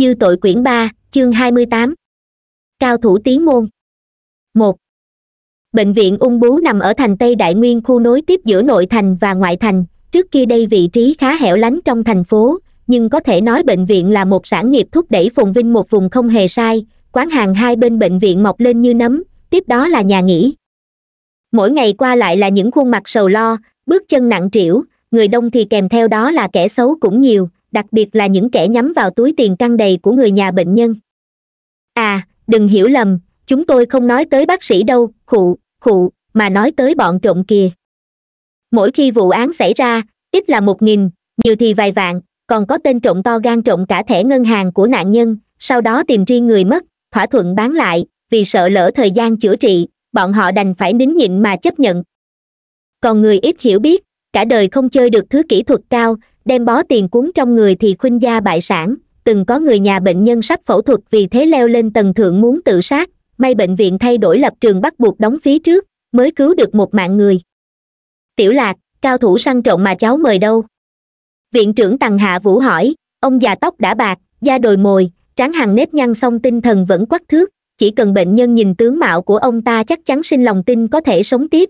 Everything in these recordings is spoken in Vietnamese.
dư tội quyển ba chương hai mươi tám cao thủ tiến môn một bệnh viện ung bú nằm ở thành tây đại nguyên khu nối tiếp giữa nội thành và ngoại thành trước kia đây vị trí khá hẻo lánh trong thành phố nhưng có thể nói bệnh viện là một sản nghiệp thúc đẩy phồn vinh một vùng không hề sai quán hàng hai bên bệnh viện mọc lên như nấm tiếp đó là nhà nghỉ mỗi ngày qua lại là những khuôn mặt sầu lo bước chân nặng trĩu người đông thì kèm theo đó là kẻ xấu cũng nhiều đặc biệt là những kẻ nhắm vào túi tiền căng đầy của người nhà bệnh nhân à đừng hiểu lầm chúng tôi không nói tới bác sĩ đâu khụ khụ mà nói tới bọn trộm kìa mỗi khi vụ án xảy ra ít là một nghìn nhiều thì vài vạn còn có tên trộm to gan trộm cả thẻ ngân hàng của nạn nhân sau đó tìm riêng người mất thỏa thuận bán lại vì sợ lỡ thời gian chữa trị bọn họ đành phải nín nhịn mà chấp nhận còn người ít hiểu biết cả đời không chơi được thứ kỹ thuật cao đem bó tiền cuốn trong người thì khuynh gia bại sản từng có người nhà bệnh nhân sắp phẫu thuật vì thế leo lên tầng thượng muốn tự sát may bệnh viện thay đổi lập trường bắt buộc đóng phí trước mới cứu được một mạng người tiểu lạc cao thủ săn trộn mà cháu mời đâu viện trưởng tằng hạ vũ hỏi ông già tóc đã bạc da đồi mồi tráng hàng nếp nhăn xong tinh thần vẫn quắc thước chỉ cần bệnh nhân nhìn tướng mạo của ông ta chắc chắn sinh lòng tin có thể sống tiếp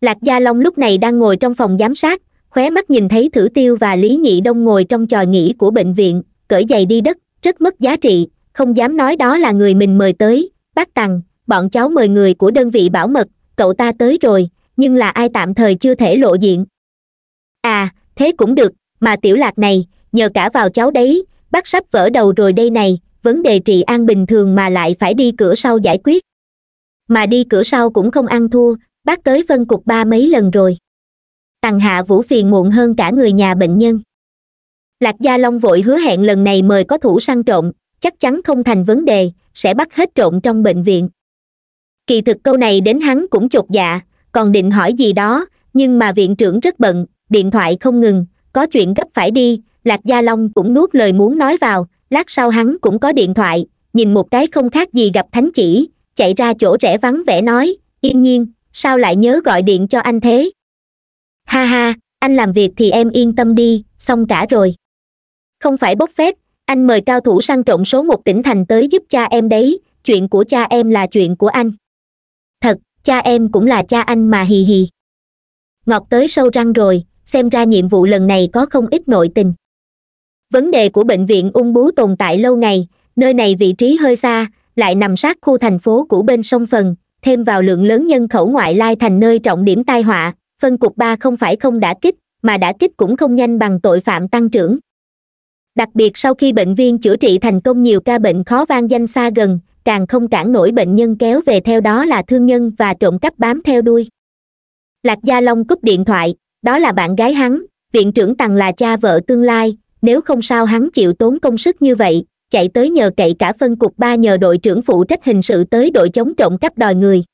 lạc gia long lúc này đang ngồi trong phòng giám sát khóe mắt nhìn thấy thử tiêu và lý nhị đông ngồi trong tròi nghỉ của bệnh viện cởi giày đi đất rất mất giá trị không dám nói đó là người mình mời tới bác tằng bọn cháu mời người của đơn vị bảo mật cậu ta tới rồi nhưng là ai tạm thời chưa thể lộ diện à thế cũng được mà tiểu lạc này nhờ cả vào cháu đấy bác sắp vỡ đầu rồi đây này vấn đề trị an bình thường mà lại phải đi cửa sau giải quyết mà đi cửa sau cũng không ăn thua bác tới phân cục ba mấy lần rồi tằng hạ vũ phiền muộn hơn cả người nhà bệnh nhân lạc gia long vội hứa hẹn lần này mời có thủ săn trộm chắc chắn không thành vấn đề sẽ bắt hết trộm trong bệnh viện kỳ thực câu này đến hắn cũng chột dạ còn định hỏi gì đó nhưng mà viện trưởng rất bận điện thoại không ngừng có chuyện gấp phải đi lạc gia long cũng nuốt lời muốn nói vào lát sau hắn cũng có điện thoại nhìn một cái không khác gì gặp thánh chỉ chạy ra chỗ rẽ vắng vẻ nói yên nhiên sao lại nhớ gọi điện cho anh thế ha ha anh làm việc thì em yên tâm đi xong cả rồi không phải bốc phép, anh mời cao thủ săn trộm số một tỉnh thành tới giúp cha em đấy chuyện của cha em là chuyện của anh thật cha em cũng là cha anh mà hì hì ngọt tới sâu răng rồi xem ra nhiệm vụ lần này có không ít nội tình vấn đề của bệnh viện ung bú tồn tại lâu ngày nơi này vị trí hơi xa lại nằm sát khu thành phố của bên sông phần thêm vào lượng lớn nhân khẩu ngoại lai thành nơi trọng điểm tai họa phân cục ba không phải không đã kích mà đã kích cũng không nhanh bằng tội phạm tăng trưởng đặc biệt sau khi bệnh viên chữa trị thành công nhiều ca bệnh khó vang danh xa gần càng không cản nổi bệnh nhân kéo về theo đó là thương nhân và trộm cắp bám theo đuôi lạc gia long cúp điện thoại đó là bạn gái hắn viện trưởng tằng là cha vợ tương lai nếu không sao hắn chịu tốn công sức như vậy chạy tới nhờ cậy cả phân cục ba nhờ đội trưởng phụ trách hình sự tới đội chống trộm cắp đòi người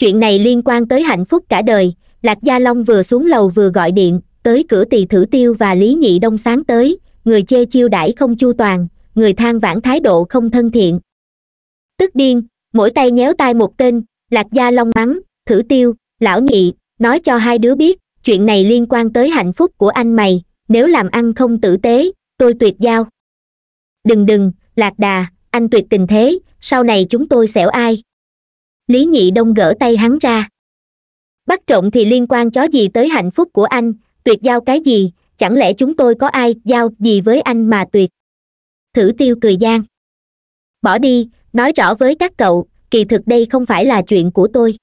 chuyện này liên quan tới hạnh phúc cả đời lạc gia long vừa xuống lầu vừa gọi điện tới cửa tỳ thử tiêu và lý nhị đông sáng tới người chê chiêu đãi không chu toàn người than vãn thái độ không thân thiện tức điên mỗi tay nhéo tai một tên lạc gia long mắng thử tiêu lão nhị nói cho hai đứa biết chuyện này liên quan tới hạnh phúc của anh mày nếu làm ăn không tử tế tôi tuyệt giao đừng đừng lạc đà anh tuyệt tình thế sau này chúng tôi xẻo ai lý nhị đông gỡ tay hắn ra bắt trộm thì liên quan chó gì tới hạnh phúc của anh tuyệt giao cái gì chẳng lẽ chúng tôi có ai giao gì với anh mà tuyệt thử tiêu cười gian bỏ đi nói rõ với các cậu kỳ thực đây không phải là chuyện của tôi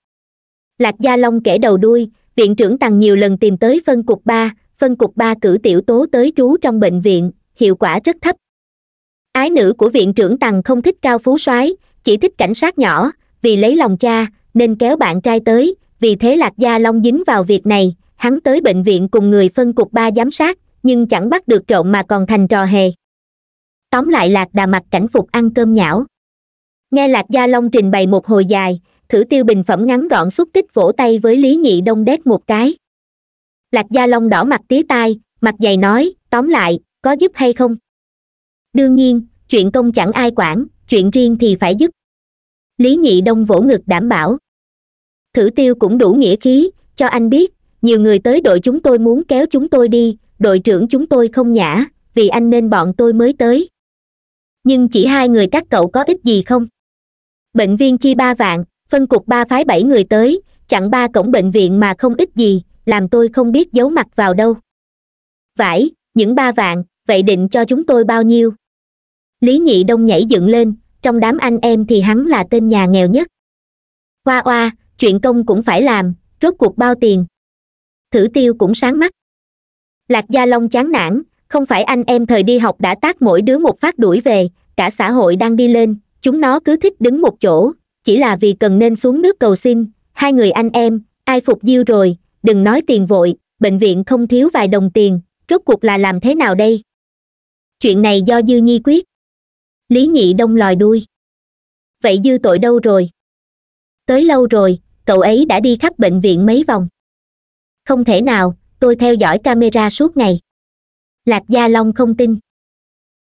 lạc gia long kể đầu đuôi viện trưởng tằng nhiều lần tìm tới phân cục ba phân cục ba cử tiểu tố tới trú trong bệnh viện hiệu quả rất thấp ái nữ của viện trưởng tằng không thích cao phú soái chỉ thích cảnh sát nhỏ vì lấy lòng cha nên kéo bạn trai tới vì thế lạc gia long dính vào việc này hắn tới bệnh viện cùng người phân cục ba giám sát nhưng chẳng bắt được trộm mà còn thành trò hề tóm lại lạc đà mặc cảnh phục ăn cơm nhão nghe lạc gia long trình bày một hồi dài thử tiêu bình phẩm ngắn gọn xúc tích vỗ tay với lý nhị đông đét một cái lạc gia long đỏ mặt tía tai mặt dày nói tóm lại có giúp hay không đương nhiên chuyện công chẳng ai quản chuyện riêng thì phải giúp lý nhị đông vỗ ngực đảm bảo thử tiêu cũng đủ nghĩa khí cho anh biết nhiều người tới đội chúng tôi muốn kéo chúng tôi đi đội trưởng chúng tôi không nhã vì anh nên bọn tôi mới tới nhưng chỉ hai người các cậu có ích gì không bệnh viên chi ba vạn phân cục ba phái bảy người tới chặn ba cổng bệnh viện mà không ích gì làm tôi không biết giấu mặt vào đâu vãi những ba vạn vậy định cho chúng tôi bao nhiêu lý nhị đông nhảy dựng lên trong đám anh em thì hắn là tên nhà nghèo nhất hoa hoa chuyện công cũng phải làm rốt cuộc bao tiền thử tiêu cũng sáng mắt lạc gia long chán nản không phải anh em thời đi học đã tác mỗi đứa một phát đuổi về cả xã hội đang đi lên chúng nó cứ thích đứng một chỗ chỉ là vì cần nên xuống nước cầu xin hai người anh em ai phục diêu rồi đừng nói tiền vội bệnh viện không thiếu vài đồng tiền rốt cuộc là làm thế nào đây chuyện này do dư nhi quyết lý nhị đông lòi đuôi vậy dư tội đâu rồi tới lâu rồi cậu ấy đã đi khắp bệnh viện mấy vòng không thể nào tôi theo dõi camera suốt ngày lạc gia long không tin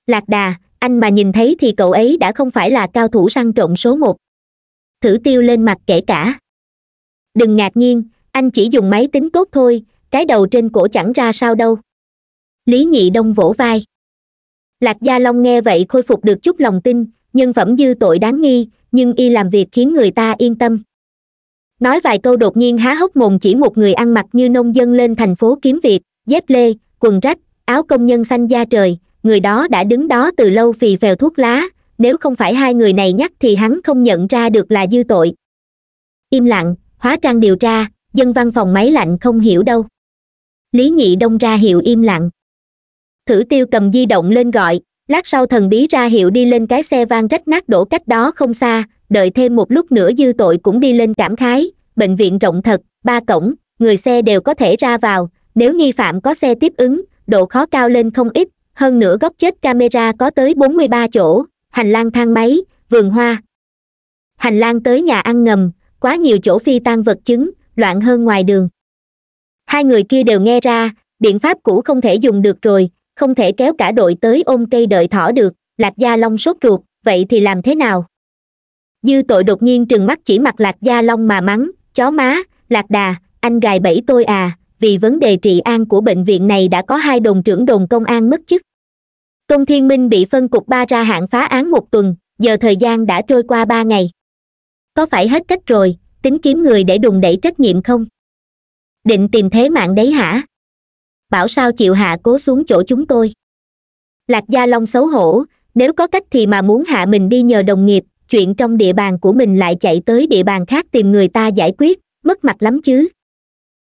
lạc đà anh mà nhìn thấy thì cậu ấy đã không phải là cao thủ săn trộm số một thử tiêu lên mặt kể cả đừng ngạc nhiên anh chỉ dùng máy tính tốt thôi cái đầu trên cổ chẳng ra sao đâu lý nhị đông vỗ vai lạc gia long nghe vậy khôi phục được chút lòng tin nhân phẩm dư tội đáng nghi nhưng y làm việc khiến người ta yên tâm nói vài câu đột nhiên há hốc mồm chỉ một người ăn mặc như nông dân lên thành phố kiếm việc dép lê quần rách áo công nhân xanh da trời người đó đã đứng đó từ lâu vì phèo thuốc lá nếu không phải hai người này nhắc thì hắn không nhận ra được là dư tội im lặng hóa trang điều tra dân văn phòng máy lạnh không hiểu đâu lý nhị đông ra hiệu im lặng thử tiêu cầm di động lên gọi lát sau thần bí ra hiệu đi lên cái xe van rách nát đổ cách đó không xa đợi thêm một lúc nữa dư tội cũng đi lên cảm khái bệnh viện rộng thật ba cổng người xe đều có thể ra vào nếu nghi phạm có xe tiếp ứng độ khó cao lên không ít hơn nữa góc chết camera có tới bốn mươi ba chỗ hành lang thang máy vườn hoa hành lang tới nhà ăn ngầm quá nhiều chỗ phi tan vật chứng loạn hơn ngoài đường hai người kia đều nghe ra biện pháp cũ không thể dùng được rồi không thể kéo cả đội tới ôm cây đợi thỏ được lạc gia long sốt ruột vậy thì làm thế nào dư tội đột nhiên trừng mắt chỉ mặt lạc gia long mà mắng chó má lạc đà anh gài bẫy tôi à vì vấn đề trị an của bệnh viện này đã có hai đồn trưởng đồn công an mất chức công thiên minh bị phân cục ba ra hạn phá án một tuần giờ thời gian đã trôi qua ba ngày có phải hết cách rồi tính kiếm người để đùng đẩy trách nhiệm không định tìm thế mạng đấy hả bảo sao chịu hạ cố xuống chỗ chúng tôi lạc gia long xấu hổ nếu có cách thì mà muốn hạ mình đi nhờ đồng nghiệp chuyện trong địa bàn của mình lại chạy tới địa bàn khác tìm người ta giải quyết mất mặt lắm chứ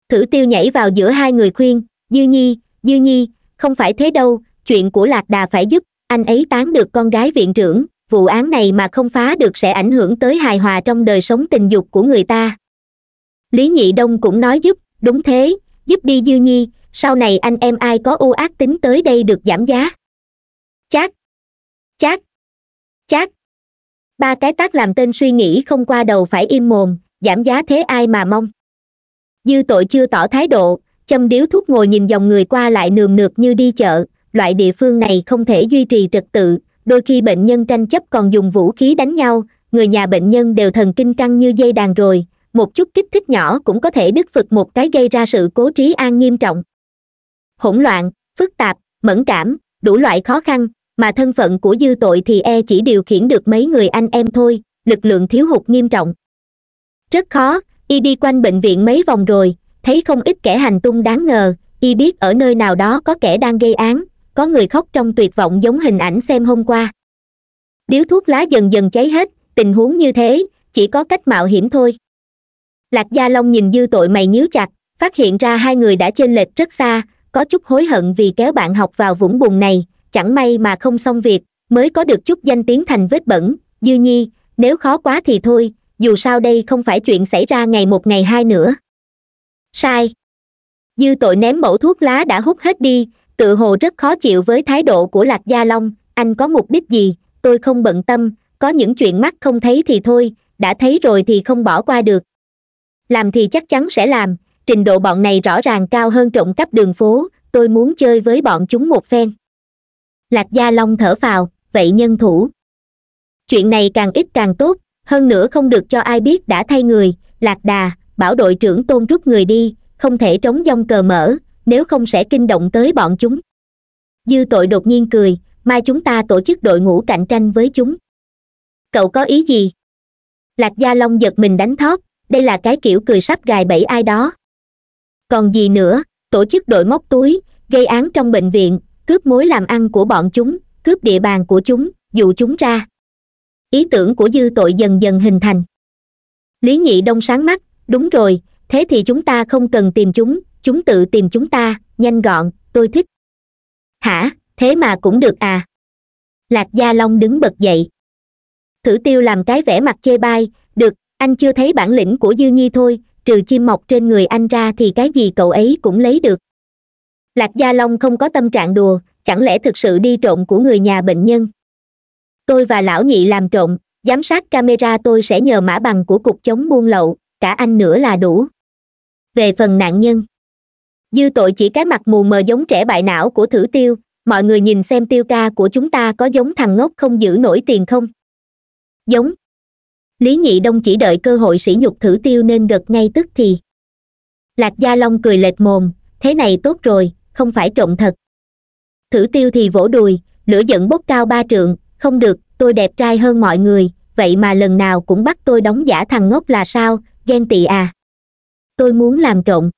thử tiêu nhảy vào giữa hai người khuyên dư nhi dư nhi không phải thế đâu chuyện của lạc đà phải giúp anh ấy tán được con gái viện trưởng vụ án này mà không phá được sẽ ảnh hưởng tới hài hòa trong đời sống tình dục của người ta lý nhị đông cũng nói giúp đúng thế giúp đi dư nhi sau này anh em ai có ưu ác tính tới đây được giảm giá chát chát chát ba cái tác làm tên suy nghĩ không qua đầu phải im mồm giảm giá thế ai mà mong dư tội chưa tỏ thái độ châm điếu thuốc ngồi nhìn dòng người qua lại nườm nượp như đi chợ loại địa phương này không thể duy trì trật tự đôi khi bệnh nhân tranh chấp còn dùng vũ khí đánh nhau người nhà bệnh nhân đều thần kinh căng như dây đàn rồi một chút kích thích nhỏ cũng có thể đứt phực một cái gây ra sự cố trí an nghiêm trọng hỗn loạn phức tạp mẫn cảm đủ loại khó khăn mà thân phận của dư tội thì e chỉ điều khiển được mấy người anh em thôi lực lượng thiếu hụt nghiêm trọng rất khó y đi quanh bệnh viện mấy vòng rồi thấy không ít kẻ hành tung đáng ngờ y biết ở nơi nào đó có kẻ đang gây án có người khóc trong tuyệt vọng giống hình ảnh xem hôm qua điếu thuốc lá dần dần cháy hết tình huống như thế chỉ có cách mạo hiểm thôi lạc gia long nhìn dư tội mày nhíu chặt phát hiện ra hai người đã chênh lệch rất xa có chút hối hận vì kéo bạn học vào vũng bùn này chẳng may mà không xong việc mới có được chút danh tiếng thành vết bẩn dư nhi nếu khó quá thì thôi dù sao đây không phải chuyện xảy ra ngày một ngày hai nữa sai dư tội ném mẫu thuốc lá đã hút hết đi tự hồ rất khó chịu với thái độ của lạc gia long anh có mục đích gì tôi không bận tâm có những chuyện mắt không thấy thì thôi đã thấy rồi thì không bỏ qua được làm thì chắc chắn sẽ làm trình độ bọn này rõ ràng cao hơn trộm cắp đường phố tôi muốn chơi với bọn chúng một phen lạc gia long thở phào vậy nhân thủ chuyện này càng ít càng tốt hơn nữa không được cho ai biết đã thay người lạc đà bảo đội trưởng tôn rút người đi không thể trống dông cờ mở nếu không sẽ kinh động tới bọn chúng dư tội đột nhiên cười mai chúng ta tổ chức đội ngũ cạnh tranh với chúng cậu có ý gì lạc gia long giật mình đánh thót đây là cái kiểu cười sắp gài bẫy ai đó còn gì nữa tổ chức đội móc túi gây án trong bệnh viện cướp mối làm ăn của bọn chúng cướp địa bàn của chúng dụ chúng ra ý tưởng của dư tội dần dần hình thành lý nhị đông sáng mắt đúng rồi thế thì chúng ta không cần tìm chúng chúng tự tìm chúng ta nhanh gọn tôi thích hả thế mà cũng được à lạc gia long đứng bật dậy thử tiêu làm cái vẻ mặt chê bai được anh chưa thấy bản lĩnh của dư nhi thôi trừ chim mọc trên người anh ra thì cái gì cậu ấy cũng lấy được lạc gia long không có tâm trạng đùa chẳng lẽ thực sự đi trộm của người nhà bệnh nhân tôi và lão nhị làm trộm giám sát camera tôi sẽ nhờ mã bằng của cục chống buôn lậu cả anh nữa là đủ về phần nạn nhân dư tội chỉ cái mặt mù mờ giống trẻ bại não của thử tiêu mọi người nhìn xem tiêu ca của chúng ta có giống thằng ngốc không giữ nổi tiền không giống lý nhị đông chỉ đợi cơ hội sỉ nhục thử tiêu nên gật ngay tức thì lạc gia long cười lệch mồm thế này tốt rồi không phải trộm thật thử tiêu thì vỗ đùi lửa giận bốc cao ba trượng không được tôi đẹp trai hơn mọi người vậy mà lần nào cũng bắt tôi đóng giả thằng ngốc là sao ghen tị à tôi muốn làm trộm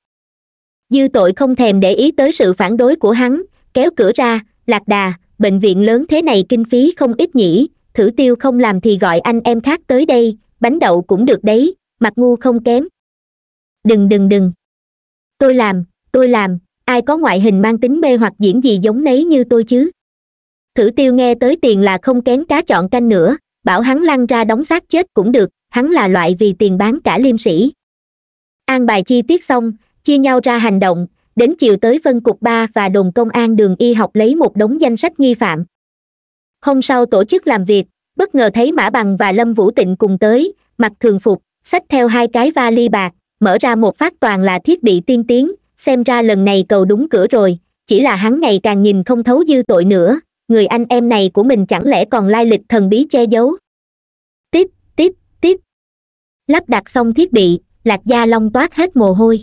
dư tội không thèm để ý tới sự phản đối của hắn kéo cửa ra lạc đà bệnh viện lớn thế này kinh phí không ít nhỉ thử tiêu không làm thì gọi anh em khác tới đây bánh đậu cũng được đấy mặt ngu không kém đừng đừng đừng tôi làm tôi làm ai có ngoại hình mang tính mê hoặc diễn gì giống nấy như tôi chứ thử tiêu nghe tới tiền là không kén cá chọn canh nữa bảo hắn lăn ra đóng xác chết cũng được hắn là loại vì tiền bán cả liêm sĩ an bài chi tiết xong chia nhau ra hành động đến chiều tới phân cục ba và đồn công an đường y học lấy một đống danh sách nghi phạm hôm sau tổ chức làm việc bất ngờ thấy mã bằng và lâm vũ tịnh cùng tới mặc thường phục xách theo hai cái vali bạc mở ra một phát toàn là thiết bị tiên tiến xem ra lần này cầu đúng cửa rồi chỉ là hắn ngày càng nhìn không thấu dư tội nữa người anh em này của mình chẳng lẽ còn lai lịch thần bí che giấu tiếp tiếp tiếp lắp đặt xong thiết bị lạc gia long toát hết mồ hôi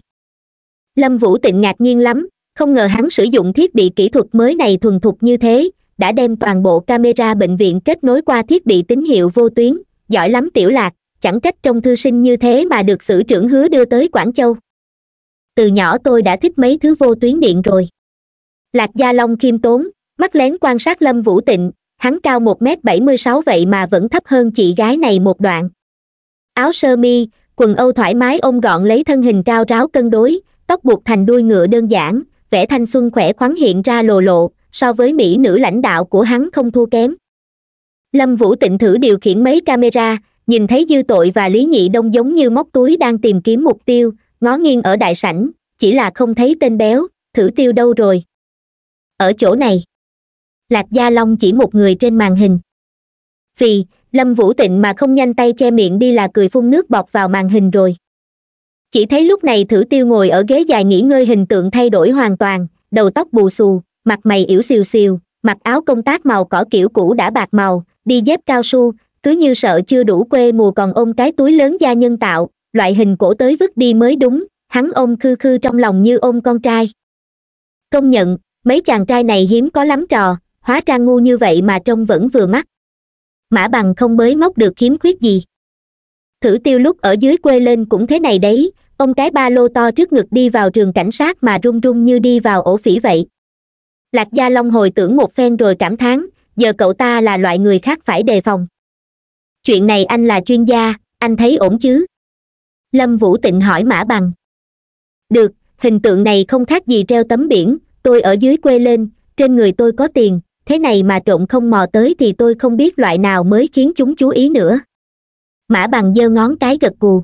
lâm vũ tịnh ngạc nhiên lắm không ngờ hắn sử dụng thiết bị kỹ thuật mới này thuần thục như thế đã đem toàn bộ camera bệnh viện kết nối qua thiết bị tín hiệu vô tuyến giỏi lắm tiểu lạc chẳng trách trong thư sinh như thế mà được sử trưởng hứa đưa tới quảng châu từ nhỏ tôi đã thích mấy thứ vô tuyến điện rồi lạc gia long khiêm tốn mắt lén quan sát lâm vũ tịnh hắn cao một m bảy mươi sáu vậy mà vẫn thấp hơn chị gái này một đoạn áo sơ mi quần âu thoải mái ôm gọn lấy thân hình cao ráo cân đối tóc buộc thành đuôi ngựa đơn giản vẻ thanh xuân khỏe khoắn hiện ra lồ lộ so với mỹ nữ lãnh đạo của hắn không thua kém lâm vũ tịnh thử điều khiển mấy camera nhìn thấy dư tội và lý nhị đông giống như móc túi đang tìm kiếm mục tiêu ngó nghiêng ở đại sảnh chỉ là không thấy tên béo thử tiêu đâu rồi ở chỗ này lạc gia long chỉ một người trên màn hình vì lâm vũ tịnh mà không nhanh tay che miệng đi là cười phun nước bọt vào màn hình rồi chỉ thấy lúc này thử tiêu ngồi ở ghế dài nghỉ ngơi hình tượng thay đổi hoàn toàn đầu tóc bù xù mặt mày yểu xìu xìu mặc áo công tác màu cỏ kiểu cũ đã bạc màu đi dép cao su cứ như sợ chưa đủ quê mùa còn ôm cái túi lớn da nhân tạo loại hình cổ tới vứt đi mới đúng hắn ôm khư khư trong lòng như ôm con trai công nhận mấy chàng trai này hiếm có lắm trò hóa ra ngu như vậy mà trông vẫn vừa mắt mã bằng không mới móc được khiếm khuyết gì thử tiêu lúc ở dưới quê lên cũng thế này đấy ông cái ba lô to trước ngực đi vào trường cảnh sát mà run run như đi vào ổ phỉ vậy lạc gia long hồi tưởng một phen rồi cảm thán giờ cậu ta là loại người khác phải đề phòng chuyện này anh là chuyên gia anh thấy ổn chứ lâm vũ tịnh hỏi mã bằng được hình tượng này không khác gì treo tấm biển tôi ở dưới quê lên trên người tôi có tiền thế này mà trộm không mò tới thì tôi không biết loại nào mới khiến chúng chú ý nữa mã bằng giơ ngón cái gật cù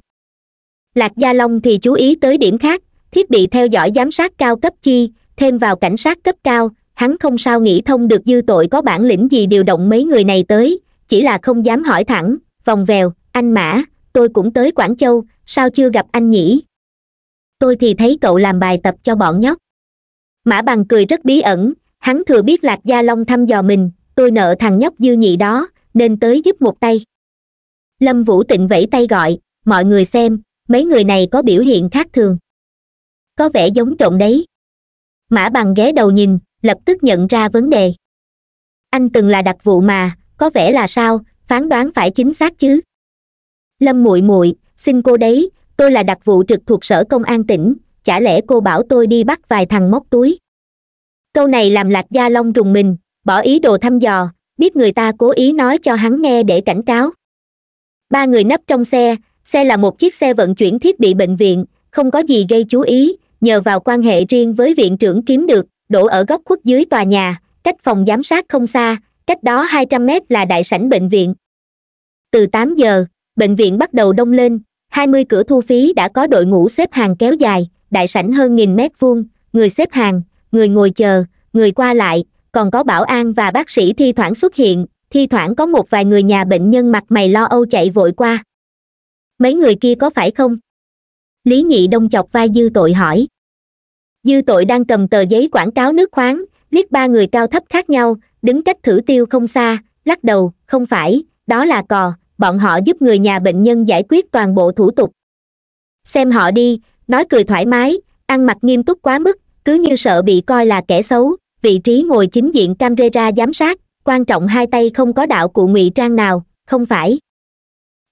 lạc gia long thì chú ý tới điểm khác thiết bị theo dõi giám sát cao cấp chi thêm vào cảnh sát cấp cao hắn không sao nghĩ thông được dư tội có bản lĩnh gì điều động mấy người này tới chỉ là không dám hỏi thẳng vòng vèo anh mã tôi cũng tới quảng châu sao chưa gặp anh nhỉ tôi thì thấy cậu làm bài tập cho bọn nhóc mã bằng cười rất bí ẩn hắn thừa biết lạc gia long thăm dò mình tôi nợ thằng nhóc dư nhị đó nên tới giúp một tay lâm vũ tịnh vẫy tay gọi mọi người xem mấy người này có biểu hiện khác thường có vẻ giống trộm đấy mã bằng ghé đầu nhìn lập tức nhận ra vấn đề anh từng là đặc vụ mà có vẻ là sao phán đoán phải chính xác chứ lâm muội muội xin cô đấy tôi là đặc vụ trực thuộc sở công an tỉnh chả lẽ cô bảo tôi đi bắt vài thằng móc túi câu này làm lạc gia long rùng mình bỏ ý đồ thăm dò biết người ta cố ý nói cho hắn nghe để cảnh cáo ba người nấp trong xe xe là một chiếc xe vận chuyển thiết bị bệnh viện không có gì gây chú ý nhờ vào quan hệ riêng với viện trưởng kiếm được đổ ở góc khuất dưới tòa nhà cách phòng giám sát không xa cách đó hai trăm mét là đại sảnh bệnh viện từ tám giờ bệnh viện bắt đầu đông lên hai mươi cửa thu phí đã có đội ngũ xếp hàng kéo dài đại sảnh hơn nghìn mét vuông người xếp hàng người ngồi chờ người qua lại còn có bảo an và bác sĩ thi thoảng xuất hiện thi thoảng có một vài người nhà bệnh nhân mặt mày lo âu chạy vội qua mấy người kia có phải không lý nhị đông chọc vai dư tội hỏi dư tội đang cầm tờ giấy quảng cáo nước khoáng liếc ba người cao thấp khác nhau đứng cách thử tiêu không xa lắc đầu không phải đó là cò bọn họ giúp người nhà bệnh nhân giải quyết toàn bộ thủ tục xem họ đi nói cười thoải mái ăn mặc nghiêm túc quá mức cứ như sợ bị coi là kẻ xấu vị trí ngồi chính diện camera giám sát quan trọng hai tay không có đạo cụ ngụy trang nào không phải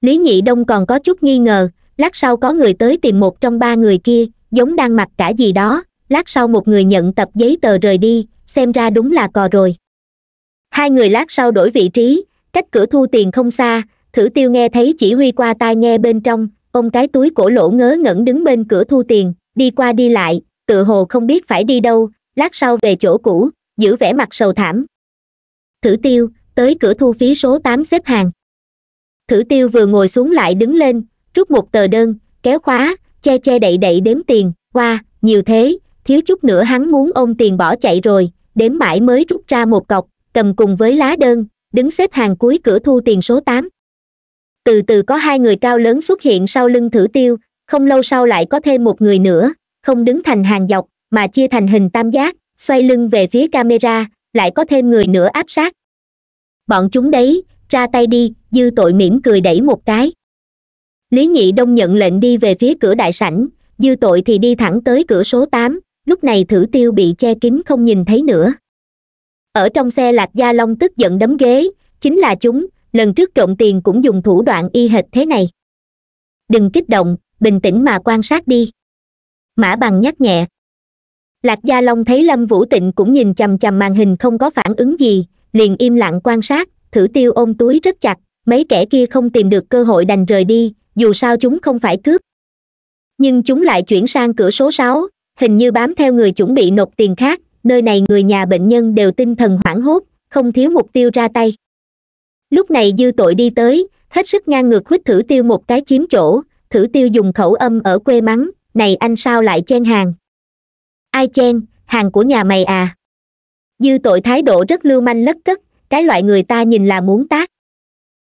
lý nhị đông còn có chút nghi ngờ lát sau có người tới tìm một trong ba người kia giống đang mặc cả gì đó lát sau một người nhận tập giấy tờ rời đi xem ra đúng là cò rồi hai người lát sau đổi vị trí cách cửa thu tiền không xa thử tiêu nghe thấy chỉ huy qua tai nghe bên trong ông cái túi cổ lỗ ngớ ngẩn đứng bên cửa thu tiền đi qua đi lại tự hồ không biết phải đi đâu lát sau về chỗ cũ giữ vẻ mặt sầu thảm thử tiêu tới cửa thu phí số tám xếp hàng thử tiêu vừa ngồi xuống lại đứng lên rút một tờ đơn kéo khóa che che đậy đậy đếm tiền qua nhiều thế thiếu chút nữa hắn muốn ôm tiền bỏ chạy rồi đếm mãi mới rút ra một cọc cầm cùng với lá đơn đứng xếp hàng cuối cửa thu tiền số tám từ từ có hai người cao lớn xuất hiện sau lưng thử tiêu không lâu sau lại có thêm một người nữa không đứng thành hàng dọc mà chia thành hình tam giác xoay lưng về phía camera lại có thêm người nữa áp sát bọn chúng đấy ra tay đi dư tội mỉm cười đẩy một cái lý nhị đông nhận lệnh đi về phía cửa đại sảnh dư tội thì đi thẳng tới cửa số tám lúc này thử tiêu bị che kín không nhìn thấy nữa ở trong xe lạc gia long tức giận đấm ghế chính là chúng lần trước trộm tiền cũng dùng thủ đoạn y hệt thế này đừng kích động bình tĩnh mà quan sát đi mã bằng nhắc nhẹ lạc gia long thấy lâm vũ tịnh cũng nhìn chầm chầm màn hình không có phản ứng gì liền im lặng quan sát thử tiêu ôm túi rất chặt mấy kẻ kia không tìm được cơ hội đành rời đi dù sao chúng không phải cướp nhưng chúng lại chuyển sang cửa số sáu hình như bám theo người chuẩn bị nộp tiền khác nơi này người nhà bệnh nhân đều tinh thần hoảng hốt không thiếu mục tiêu ra tay lúc này dư tội đi tới hết sức ngang ngược khuyết thử tiêu một cái chiếm chỗ thử tiêu dùng khẩu âm ở quê mắng này anh sao lại chen hàng ai chen hàng của nhà mày à dư tội thái độ rất lưu manh lất cất cái loại người ta nhìn là muốn tác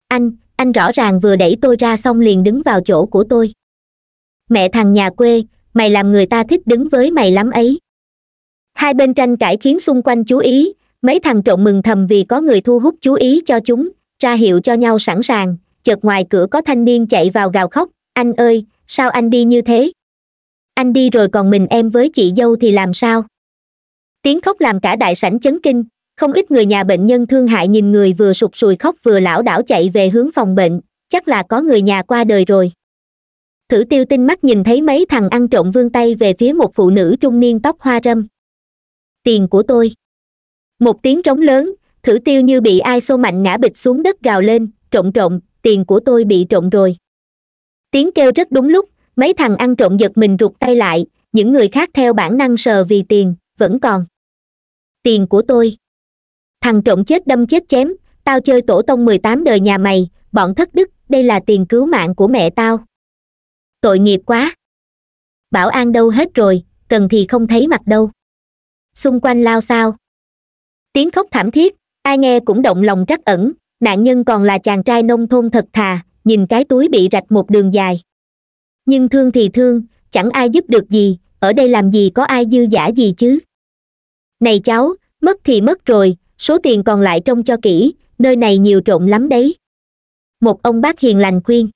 anh anh rõ ràng vừa đẩy tôi ra xong liền đứng vào chỗ của tôi mẹ thằng nhà quê mày làm người ta thích đứng với mày lắm ấy hai bên tranh cãi khiến xung quanh chú ý mấy thằng trộn mừng thầm vì có người thu hút chú ý cho chúng ra hiệu cho nhau sẵn sàng chợt ngoài cửa có thanh niên chạy vào gào khóc anh ơi sao anh đi như thế anh đi rồi còn mình em với chị dâu thì làm sao tiếng khóc làm cả đại sảnh chấn kinh không ít người nhà bệnh nhân thương hại nhìn người vừa sụp sùi khóc vừa lảo đảo chạy về hướng phòng bệnh chắc là có người nhà qua đời rồi thử tiêu tinh mắt nhìn thấy mấy thằng ăn trộm vươn tay về phía một phụ nữ trung niên tóc hoa râm tiền của tôi một tiếng trống lớn thử tiêu như bị ai xô mạnh ngã bịch xuống đất gào lên trộm trộm tiền của tôi bị trộm rồi tiếng kêu rất đúng lúc mấy thằng ăn trộm giật mình rụt tay lại những người khác theo bản năng sờ vì tiền vẫn còn tiền của tôi thằng trộm chết đâm chết chém tao chơi tổ tông mười tám đời nhà mày bọn thất đức đây là tiền cứu mạng của mẹ tao tội nghiệp quá bảo an đâu hết rồi cần thì không thấy mặt đâu xung quanh lao sao tiếng khóc thảm thiết ai nghe cũng động lòng trắc ẩn nạn nhân còn là chàng trai nông thôn thật thà nhìn cái túi bị rạch một đường dài nhưng thương thì thương chẳng ai giúp được gì ở đây làm gì có ai dư giả gì chứ này cháu mất thì mất rồi số tiền còn lại trông cho kỹ nơi này nhiều trộm lắm đấy một ông bác hiền lành khuyên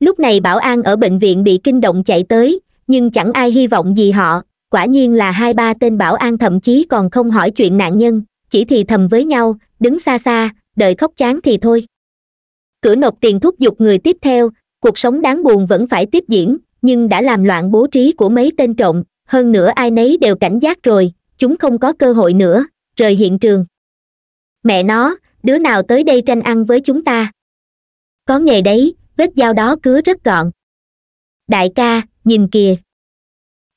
lúc này bảo an ở bệnh viện bị kinh động chạy tới nhưng chẳng ai hy vọng gì họ quả nhiên là hai ba tên bảo an thậm chí còn không hỏi chuyện nạn nhân chỉ thì thầm với nhau đứng xa xa đợi khóc chán thì thôi cửa nộp tiền thúc giục người tiếp theo cuộc sống đáng buồn vẫn phải tiếp diễn nhưng đã làm loạn bố trí của mấy tên trộm hơn nữa ai nấy đều cảnh giác rồi chúng không có cơ hội nữa rời hiện trường mẹ nó đứa nào tới đây tranh ăn với chúng ta có nghề đấy vết dao đó cứ rất gọn đại ca nhìn kìa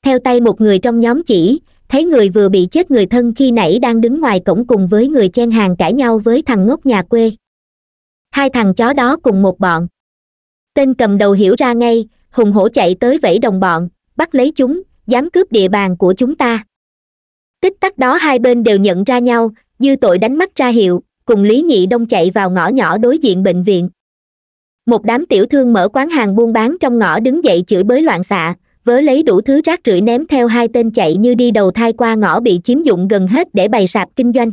theo tay một người trong nhóm chỉ thấy người vừa bị chết người thân khi nãy đang đứng ngoài cổng cùng với người chen hàng cãi nhau với thằng ngốc nhà quê hai thằng chó đó cùng một bọn tên cầm đầu hiểu ra ngay hùng hổ chạy tới vẫy đồng bọn bắt lấy chúng dám cướp địa bàn của chúng ta tích tắc đó hai bên đều nhận ra nhau dư tội đánh mắt ra hiệu cùng lý nhị đông chạy vào ngõ nhỏ đối diện bệnh viện một đám tiểu thương mở quán hàng buôn bán trong ngõ đứng dậy chửi bới loạn xạ vớ lấy đủ thứ rác rưởi ném theo hai tên chạy như đi đầu thai qua ngõ bị chiếm dụng gần hết để bày sạp kinh doanh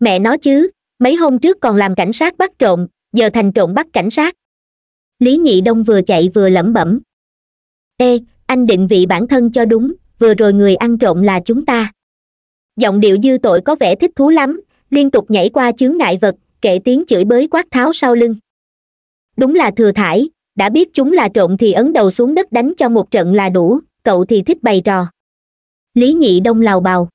mẹ nó chứ mấy hôm trước còn làm cảnh sát bắt trộm giờ thành trộm bắt cảnh sát lý nhị đông vừa chạy vừa lẩm bẩm ê anh định vị bản thân cho đúng vừa rồi người ăn trộm là chúng ta giọng điệu dư tội có vẻ thích thú lắm liên tục nhảy qua chướng ngại vật kệ tiếng chửi bới quát tháo sau lưng đúng là thừa thải đã biết chúng là trộn thì ấn đầu xuống đất đánh cho một trận là đủ cậu thì thích bày trò lý nhị đông lào bào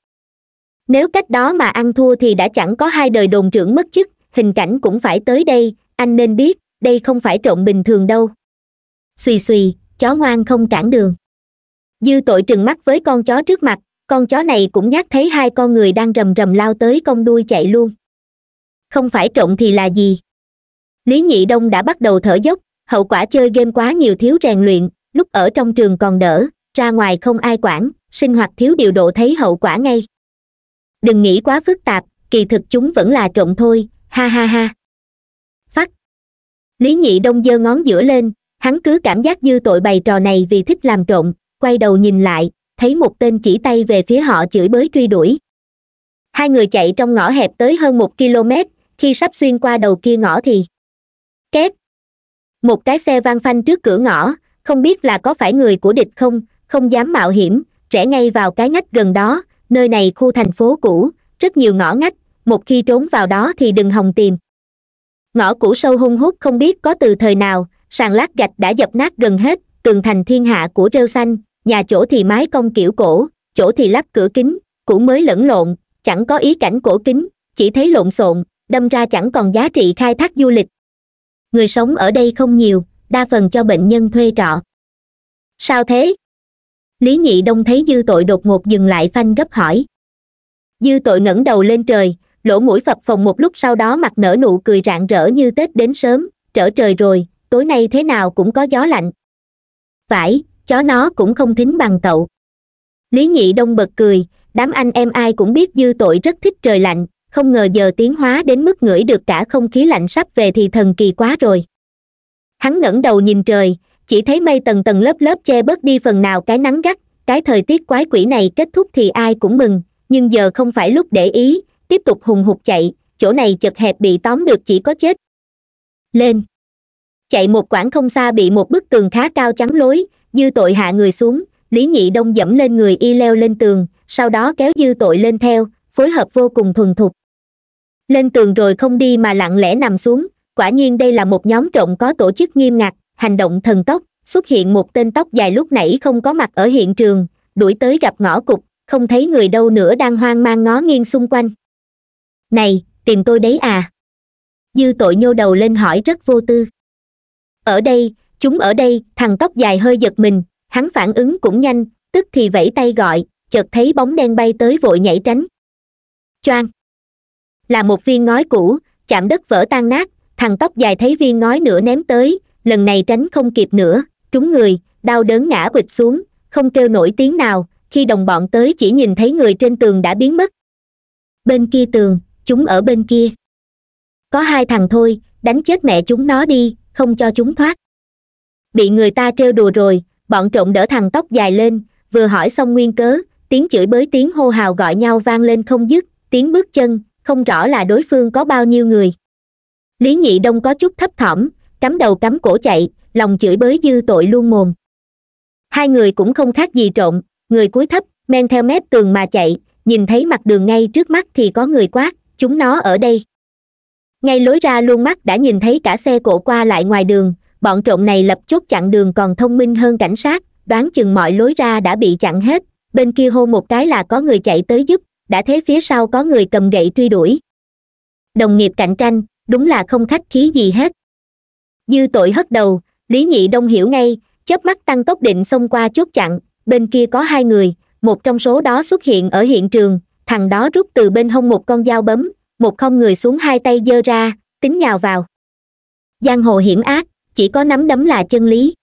nếu cách đó mà ăn thua thì đã chẳng có hai đời đồn trưởng mất chức hình cảnh cũng phải tới đây anh nên biết đây không phải trộn bình thường đâu xùy xùy chó ngoan không cản đường dư tội trừng mắt với con chó trước mặt con chó này cũng nhát thấy hai con người đang rầm rầm lao tới cong đuôi chạy luôn không phải trộn thì là gì lý nhị đông đã bắt đầu thở dốc hậu quả chơi game quá nhiều thiếu rèn luyện lúc ở trong trường còn đỡ ra ngoài không ai quản sinh hoạt thiếu điều độ thấy hậu quả ngay đừng nghĩ quá phức tạp kỳ thực chúng vẫn là trộm thôi ha ha ha phát lý nhị đông giơ ngón giữa lên hắn cứ cảm giác dư tội bày trò này vì thích làm trộm quay đầu nhìn lại thấy một tên chỉ tay về phía họ chửi bới truy đuổi hai người chạy trong ngõ hẹp tới hơn một km khi sắp xuyên qua đầu kia ngõ thì két một cái xe vang phanh trước cửa ngõ không biết là có phải người của địch không không dám mạo hiểm rẽ ngay vào cái ngách gần đó nơi này khu thành phố cũ rất nhiều ngõ ngách một khi trốn vào đó thì đừng hòng tìm ngõ cũ sâu hung hút không biết có từ thời nào sàn lát gạch đã dập nát gần hết tường thành thiên hạ của rêu xanh nhà chỗ thì mái cong kiểu cổ chỗ thì lắp cửa kính cũ mới lẫn lộn chẳng có ý cảnh cổ kính chỉ thấy lộn xộn đâm ra chẳng còn giá trị khai thác du lịch người sống ở đây không nhiều đa phần cho bệnh nhân thuê trọ sao thế lý nhị đông thấy dư tội đột ngột dừng lại phanh gấp hỏi dư tội ngẩng đầu lên trời lỗ mũi phập phồng một lúc sau đó mặt nở nụ cười rạng rỡ như tết đến sớm trở trời rồi tối nay thế nào cũng có gió lạnh phải chó nó cũng không thính bằng tậu lý nhị đông bật cười đám anh em ai cũng biết dư tội rất thích trời lạnh không ngờ giờ tiến hóa đến mức ngửi được cả không khí lạnh sắp về thì thần kỳ quá rồi hắn ngẩng đầu nhìn trời chỉ thấy mây tầng tầng lớp lớp che bớt đi phần nào cái nắng gắt cái thời tiết quái quỷ này kết thúc thì ai cũng mừng nhưng giờ không phải lúc để ý tiếp tục hùng hục chạy chỗ này chật hẹp bị tóm được chỉ có chết lên chạy một quãng không xa bị một bức tường khá cao chắn lối dư tội hạ người xuống lý nhị đông dẫm lên người y leo lên tường sau đó kéo dư tội lên theo phối hợp vô cùng thuần thục lên tường rồi không đi mà lặng lẽ nằm xuống quả nhiên đây là một nhóm trộm có tổ chức nghiêm ngặt hành động thần tốc xuất hiện một tên tóc dài lúc nãy không có mặt ở hiện trường đuổi tới gặp ngõ cục không thấy người đâu nữa đang hoang mang ngó nghiêng xung quanh này tìm tôi đấy à dư tội nhô đầu lên hỏi rất vô tư ở đây chúng ở đây thằng tóc dài hơi giật mình hắn phản ứng cũng nhanh tức thì vẫy tay gọi chợt thấy bóng đen bay tới vội nhảy tránh choang là một viên ngói cũ chạm đất vỡ tan nát thằng tóc dài thấy viên ngói nữa ném tới lần này tránh không kịp nữa trúng người đau đớn ngã quỵt xuống không kêu nổi tiếng nào khi đồng bọn tới chỉ nhìn thấy người trên tường đã biến mất bên kia tường chúng ở bên kia có hai thằng thôi đánh chết mẹ chúng nó đi không cho chúng thoát bị người ta trêu đùa rồi bọn trộm đỡ thằng tóc dài lên vừa hỏi xong nguyên cớ tiếng chửi bới tiếng hô hào gọi nhau vang lên không dứt tiếng bước chân không rõ là đối phương có bao nhiêu người lý nhị đông có chút thấp thỏm cắm đầu cắm cổ chạy lòng chửi bới dư tội luôn mồm hai người cũng không khác gì trộm người cuối thấp men theo mép tường mà chạy nhìn thấy mặt đường ngay trước mắt thì có người quát chúng nó ở đây ngay lối ra luôn mắt đã nhìn thấy cả xe cộ qua lại ngoài đường bọn trộm này lập chốt chặn đường còn thông minh hơn cảnh sát đoán chừng mọi lối ra đã bị chặn hết bên kia hô một cái là có người chạy tới giúp đã thấy phía sau có người cầm gậy truy đuổi đồng nghiệp cạnh tranh đúng là không khách khí gì hết dư tội hất đầu lý nhị đông hiểu ngay chớp mắt tăng tốc định xông qua chốt chặn bên kia có hai người một trong số đó xuất hiện ở hiện trường thằng đó rút từ bên hông một con dao bấm một không người xuống hai tay giơ ra tính nhào vào giang hồ hiểm ác chỉ có nắm đấm là chân lý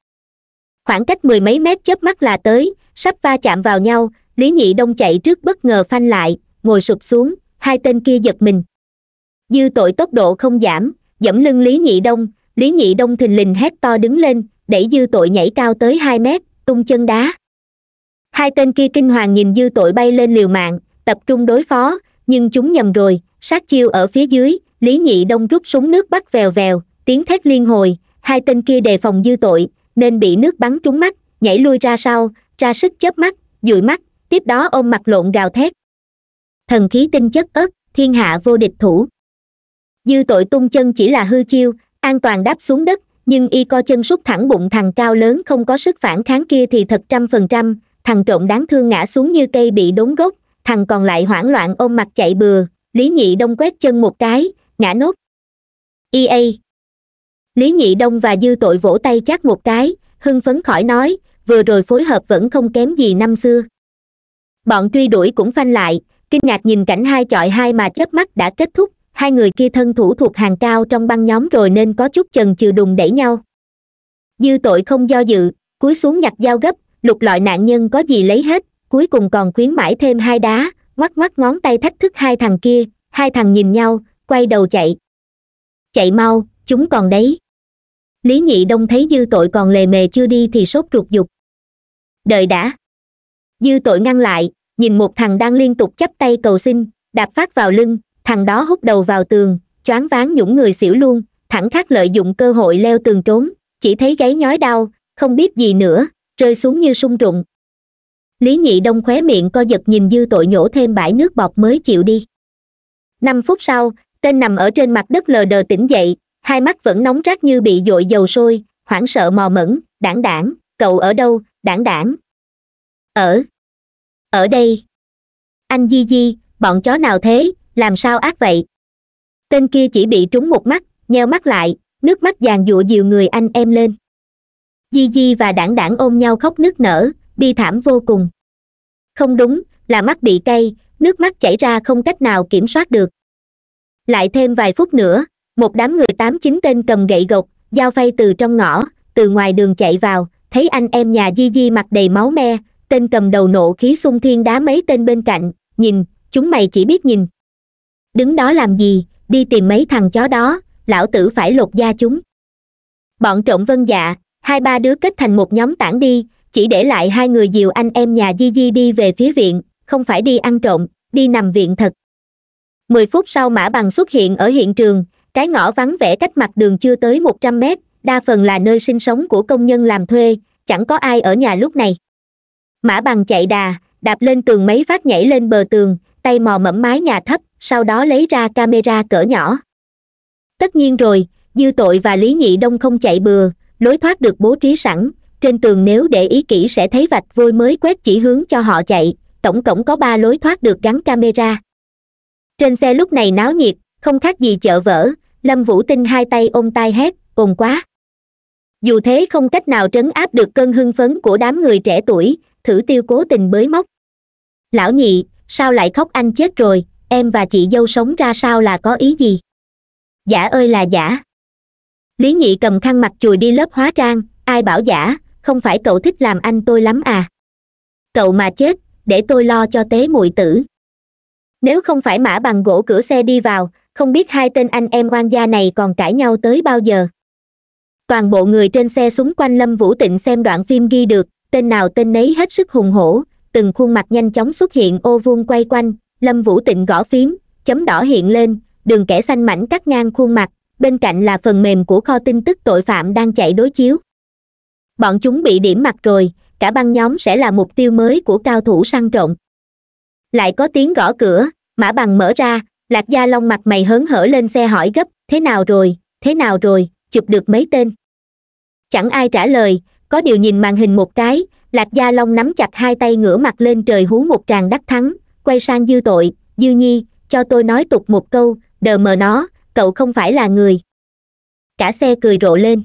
khoảng cách mười mấy mét chớp mắt là tới sắp va chạm vào nhau lý nhị đông chạy trước bất ngờ phanh lại ngồi sụp xuống hai tên kia giật mình dư tội tốc độ không giảm dẫm lưng lý nhị đông lý nhị đông thình lình hét to đứng lên đẩy dư tội nhảy cao tới hai mét tung chân đá hai tên kia kinh hoàng nhìn dư tội bay lên liều mạng tập trung đối phó nhưng chúng nhầm rồi sát chiêu ở phía dưới lý nhị đông rút súng nước bắt vèo vèo tiếng thét liên hồi hai tên kia đề phòng dư tội nên bị nước bắn trúng mắt nhảy lui ra sau ra sức chớp mắt dụi mắt tiếp đó ôm mặt lộn gào thét thần khí tinh chất ớt thiên hạ vô địch thủ dư tội tung chân chỉ là hư chiêu an toàn đáp xuống đất nhưng y co chân sút thẳng bụng thằng cao lớn không có sức phản kháng kia thì thật trăm phần trăm thằng trộm đáng thương ngã xuống như cây bị đốn gốc thằng còn lại hoảng loạn ôm mặt chạy bừa lý nhị đông quét chân một cái ngã nốt ea lý nhị đông và dư tội vỗ tay chát một cái hưng phấn khỏi nói vừa rồi phối hợp vẫn không kém gì năm xưa bọn truy đuổi cũng phanh lại kinh ngạc nhìn cảnh hai chọi hai mà chớp mắt đã kết thúc hai người kia thân thủ thuộc hàng cao trong băng nhóm rồi nên có chút chần chừ đùng đẩy nhau dư tội không do dự cúi xuống nhặt dao gấp lục lọi nạn nhân có gì lấy hết cuối cùng còn khuyến mãi thêm hai đá ngoắc ngoắc ngón tay thách thức hai thằng kia hai thằng nhìn nhau quay đầu chạy chạy mau chúng còn đấy lý nhị đông thấy dư tội còn lề mề chưa đi thì sốt ruột dục đợi đã dư tội ngăn lại nhìn một thằng đang liên tục chắp tay cầu xin đạp phát vào lưng thằng đó hút đầu vào tường choáng váng nhũng người xỉu luôn thẳng khắc lợi dụng cơ hội leo tường trốn chỉ thấy gáy nhói đau không biết gì nữa rơi xuống như sung rụng lý nhị đông khóe miệng co giật nhìn dư tội nhổ thêm bãi nước bọt mới chịu đi năm phút sau tên nằm ở trên mặt đất lờ đờ tỉnh dậy hai mắt vẫn nóng rát như bị dội dầu sôi hoảng sợ mò mẫn đảng đảng cậu ở đâu đảng đảng ở ở đây anh di di bọn chó nào thế làm sao ác vậy tên kia chỉ bị trúng một mắt nheo mắt lại nước mắt vàng dụa dịu người anh em lên di di và đảng đảng ôm nhau khóc nức nở bi thảm vô cùng không đúng là mắt bị cay nước mắt chảy ra không cách nào kiểm soát được lại thêm vài phút nữa một đám người tám chín tên cầm gậy gộc dao phay từ trong ngõ từ ngoài đường chạy vào thấy anh em nhà di di mặt đầy máu me tên cầm đầu nộ khí xung thiên đá mấy tên bên cạnh nhìn chúng mày chỉ biết nhìn đứng đó làm gì đi tìm mấy thằng chó đó lão tử phải lột da chúng bọn trộm vân dạ hai ba đứa kết thành một nhóm tản đi chỉ để lại hai người dìu anh em nhà di di đi về phía viện không phải đi ăn trộm đi nằm viện thật mười phút sau mã bằng xuất hiện ở hiện trường cái ngõ vắng vẻ cách mặt đường chưa tới một trăm mét đa phần là nơi sinh sống của công nhân làm thuê chẳng có ai ở nhà lúc này mã bằng chạy đà đạp lên tường mấy phát nhảy lên bờ tường tay mò mẫm mái nhà thấp sau đó lấy ra camera cỡ nhỏ tất nhiên rồi dư tội và lý nhị đông không chạy bừa lối thoát được bố trí sẵn trên tường nếu để ý kỹ sẽ thấy vạch vôi mới quét chỉ hướng cho họ chạy tổng cộng có ba lối thoát được gắn camera trên xe lúc này náo nhiệt không khác gì chợ vỡ lâm vũ tinh hai tay ôm tai hét ồn quá dù thế không cách nào trấn áp được cơn hưng phấn của đám người trẻ tuổi thử tiêu cố tình bới móc lão nhị sao lại khóc anh chết rồi em và chị dâu sống ra sao là có ý gì giả ơi là giả lý nhị cầm khăn mặt chùi đi lớp hóa trang ai bảo giả không phải cậu thích làm anh tôi lắm à cậu mà chết để tôi lo cho tế mùi tử nếu không phải mã bằng gỗ cửa xe đi vào không biết hai tên anh em quan gia này còn cãi nhau tới bao giờ toàn bộ người trên xe xung quanh lâm vũ tịnh xem đoạn phim ghi được tên nào tên nấy hết sức hùng hổ từng khuôn mặt nhanh chóng xuất hiện ô vuông quay quanh lâm vũ tịnh gõ phím chấm đỏ hiện lên đường kẻ xanh mảnh cắt ngang khuôn mặt bên cạnh là phần mềm của kho tin tức tội phạm đang chạy đối chiếu bọn chúng bị điểm mặt rồi cả băng nhóm sẽ là mục tiêu mới của cao thủ săn trộm lại có tiếng gõ cửa mã bằng mở ra lạc gia long mặt mày hớn hở lên xe hỏi gấp thế nào rồi thế nào rồi chụp được mấy tên chẳng ai trả lời có điều nhìn màn hình một cái lạc gia long nắm chặt hai tay ngửa mặt lên trời hú một tràng đắc thắng quay sang dư tội dư nhi cho tôi nói tục một câu đờ mờ nó cậu không phải là người cả xe cười rộ lên